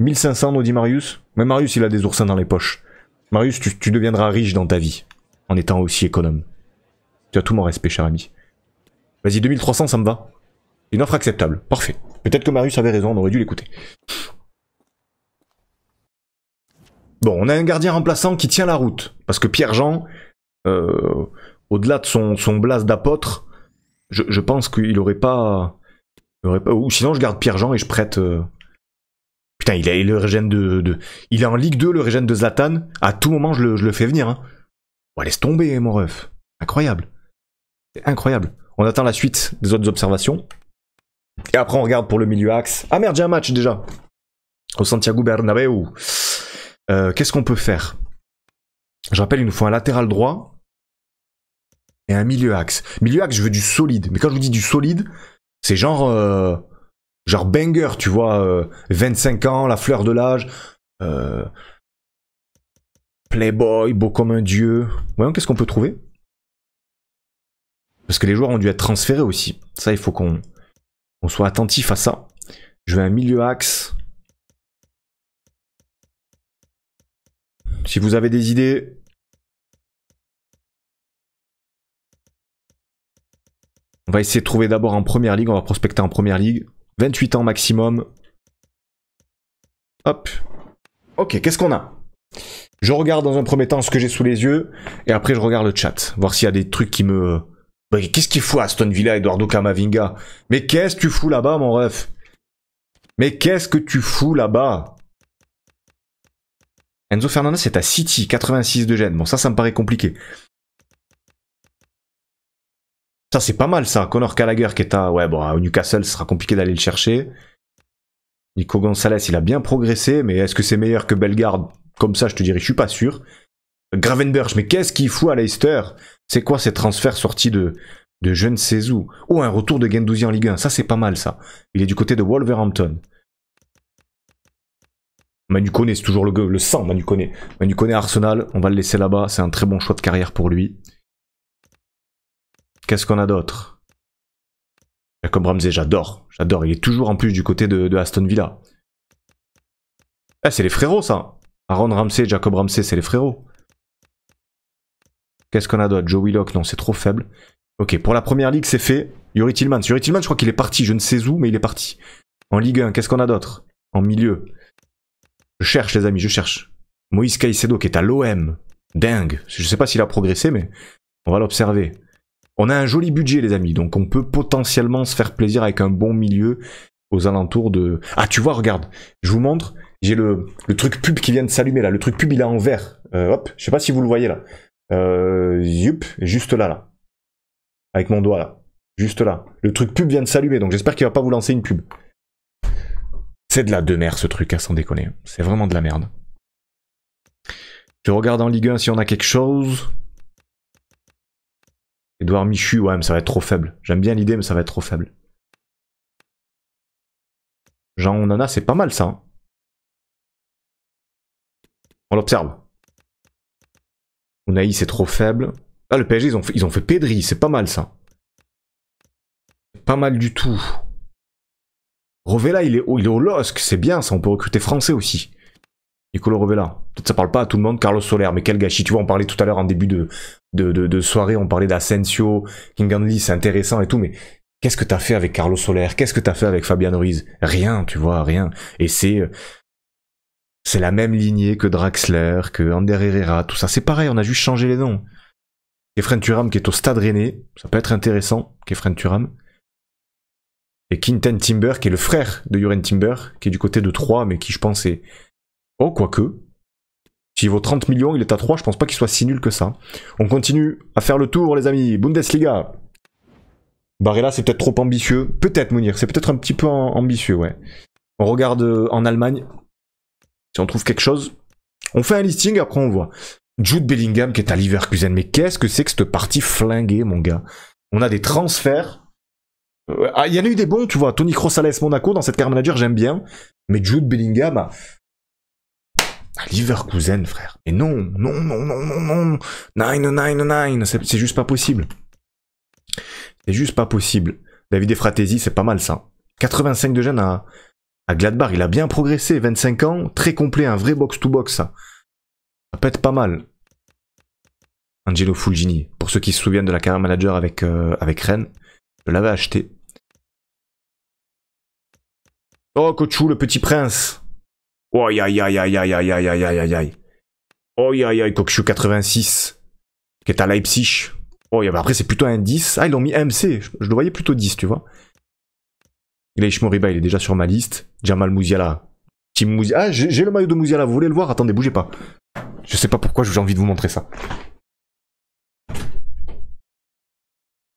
1500, nous dit Marius. Mais Marius, il a des oursins dans les poches. Marius, tu, deviendras riche dans ta vie, en étant aussi économe. Tu as tout mon respect, cher ami. Vas-y, 2300, ça me va. Une offre acceptable. Parfait. Peut-être que Marius avait raison, on aurait dû l'écouter. Bon, on a un gardien remplaçant qui tient la route. Parce que Pierre-Jean, euh, au-delà de son, son blase d'apôtre, je, pense qu'il n'aurait pas, Ou sinon, je garde Pierre-Jean et je prête... Euh, il est le de, Il est en Ligue 2, le régène de Zlatan. À tout moment, je le, fais venir. Hein. Bon, laisse tomber, mon ref. Incroyable. C'est incroyable. On attend la suite des autres observations. Et après, on regarde pour le milieu axe. Ah merde, j'ai un match déjà. Au Santiago Bernabéu. Euh, qu'est-ce qu'on peut faire Je rappelle, il nous faut un latéral droit et un milieu axe. Milieu axe, je veux du solide. Mais quand je vous dis du solide, c'est genre. Euh, genre banger, tu vois, 25 euh, ans, la fleur de l'âge, euh, Playboy, beau comme un dieu. Voyons qu'est-ce qu'on peut trouver. Parce que les joueurs ont dû être transférés aussi. Ça, il faut qu'on soit attentif à ça. Je vais un milieu axe. Si vous avez des idées, On va essayer de trouver d'abord en première ligue, on va prospecter en première ligue. 28 ans maximum. Hop. Ok, qu'est-ce qu'on a Je regarde dans un premier temps ce que j'ai sous les yeux, et après je regarde le chat, voir s'il y a des trucs qui me... qu'est-ce qu'il fout à Aston Villa, Eduardo Camavinga Mais qu'est-ce que tu fous là-bas, mon ref Mais qu'est-ce que tu fous là-bas Enzo Fernandez est à City, 86 de gêne. Bon, ça, ça me paraît compliqué. Ça, c'est pas mal, ça. Connor Gallagher qui est à. Ouais, bon, à Newcastle, ce sera compliqué d'aller le chercher. Nico Gonzalez, il a bien progressé, mais est-ce que c'est meilleur que Bellegarde Comme ça, je te dirais, je suis pas sûr. Gravenberch, mais qu'est-ce qu'il fout à Leicester C'est quoi ces transferts sortis de, de je ne sais où Oh, un retour de Gendouzi en Ligue 1, ça c'est pas mal ça. Il est du côté de Wolverhampton. Manu c'est toujours le, le sang, Manu Koné. Manu Koné Arsenal, on va le laisser là-bas, c'est un très bon choix de carrière pour lui. Qu'est-ce qu'on a d'autre Jacob Ramsey, j'adore. J'adore. Il est toujours en plus du côté de, Aston Villa. Ah, c'est les frérots, ça. Aaron Ramsey, Jacob Ramsey, c'est les frérots. Qu'est-ce qu'on a d'autre Joe Willock, non, c'est trop faible. Ok, pour la première ligue, c'est fait. Yuri Tillman, Yuri Tillman, je crois qu'il est parti. Je ne sais où, mais il est parti. En Ligue 1, qu'est-ce qu'on a d'autre En milieu. Je cherche, les amis, je cherche. Moïse Caicedo, qui est à l'OM. Dingue. Je ne sais pas s'il a progressé, mais on va l'observer. On a un joli budget, les amis, donc on peut potentiellement se faire plaisir avec un bon milieu aux alentours de. Ah, tu vois, regarde, je vous montre, j'ai le, truc pub qui vient de s'allumer là. Le truc pub, il est en vert. Euh, hop, je sais pas si vous le voyez là. Euh, yup, juste là, là. Avec mon doigt là. Juste là. Le truc pub vient de s'allumer, donc j'espère qu'il va pas vous lancer une pub. C'est de la demeure ce truc, à hein, s'en déconner. C'est vraiment de la merde. Je regarde en Ligue 1 si on a quelque chose. Edouard Michu, ouais, mais ça va être trop faible. J'aime bien l'idée, mais ça va être trop faible. Jean Onana, c'est pas mal ça. Hein. On l'observe. Ounaï, c'est trop faible. Ah, le PSG, ils ont fait, ils ont fait Pedri, c'est pas mal ça. Pas mal du tout. Rovella, il est, au, il est au LOSC, c'est bien ça, on peut recruter français aussi. Nicolo Rovella. Peut-être ça parle pas à tout le monde, Carlos Soler, mais quel gâchis, tu vois, on parlait tout à l'heure en début de, de, de, de soirée, on parlait d'Asensio, King Lee, c'est intéressant et tout, mais qu'est-ce que t'as fait avec Carlos Soler Qu'est-ce que t'as fait avec Fabian Ruiz Rien, tu vois, rien. Et c'est euh, c'est la même lignée que Draxler, que Ander Herrera, tout ça. C'est pareil, on a juste changé les noms. Kefren Turam qui est au stade rennais, ça peut être intéressant, Kefren Turam. Et Quinten Timber qui est le frère de Yuren Timber, qui est du côté de Troyes, mais qui je pense est... Oh, quoique, s'il vaut 30 millions, il est à 3, je pense pas qu'il soit si nul que ça. On continue à faire le tour, les amis. Bundesliga. Barrella, c'est peut-être trop ambitieux. Peut-être, Mounir, c'est peut-être un petit peu ambitieux, ouais. On regarde euh, en Allemagne. Si on trouve quelque chose, on fait un listing, après on voit. Jude Bellingham qui est à Leverkusen. Mais qu'est-ce que c'est que cette partie flinguée, mon gars On a des transferts. Euh, ah, il y en a eu des bons, tu vois. Tony Kroos, Monaco, dans cette carte manager, j'aime bien. Mais Jude Bellingham, Liverkusen frère. Et non, non, non, non, non, non, nine, nine, nine, c'est juste pas possible. C'est juste pas possible. David Fratesi, c'est pas mal ça. 85 de jeunes à, à Gladbach, il a bien progressé, 25 ans, très complet, un vrai box-to-box ça. peut être pas mal. Angelo Fulgini, pour ceux qui se souviennent de la carrière manager avec, euh, avec Rennes, je l'avais acheté. Oh, Kochou, le petit prince Aïe aïe aïe aïe aïe aïe aïe aïe aïe aïe aïe aïe aïe 86 qui est à Leipzig. Oh, après c'est plutôt un 10. Ah ils l'ont mis MC, je, le voyais plutôt 10 tu vois. Gleish Moriba il est déjà sur ma liste. Jamal Mouziala. Team Mouziala. Ah j'ai le maillot de Mouziala, vous voulez le voir Attendez, bougez pas. Je sais pas pourquoi j'ai envie de vous montrer ça.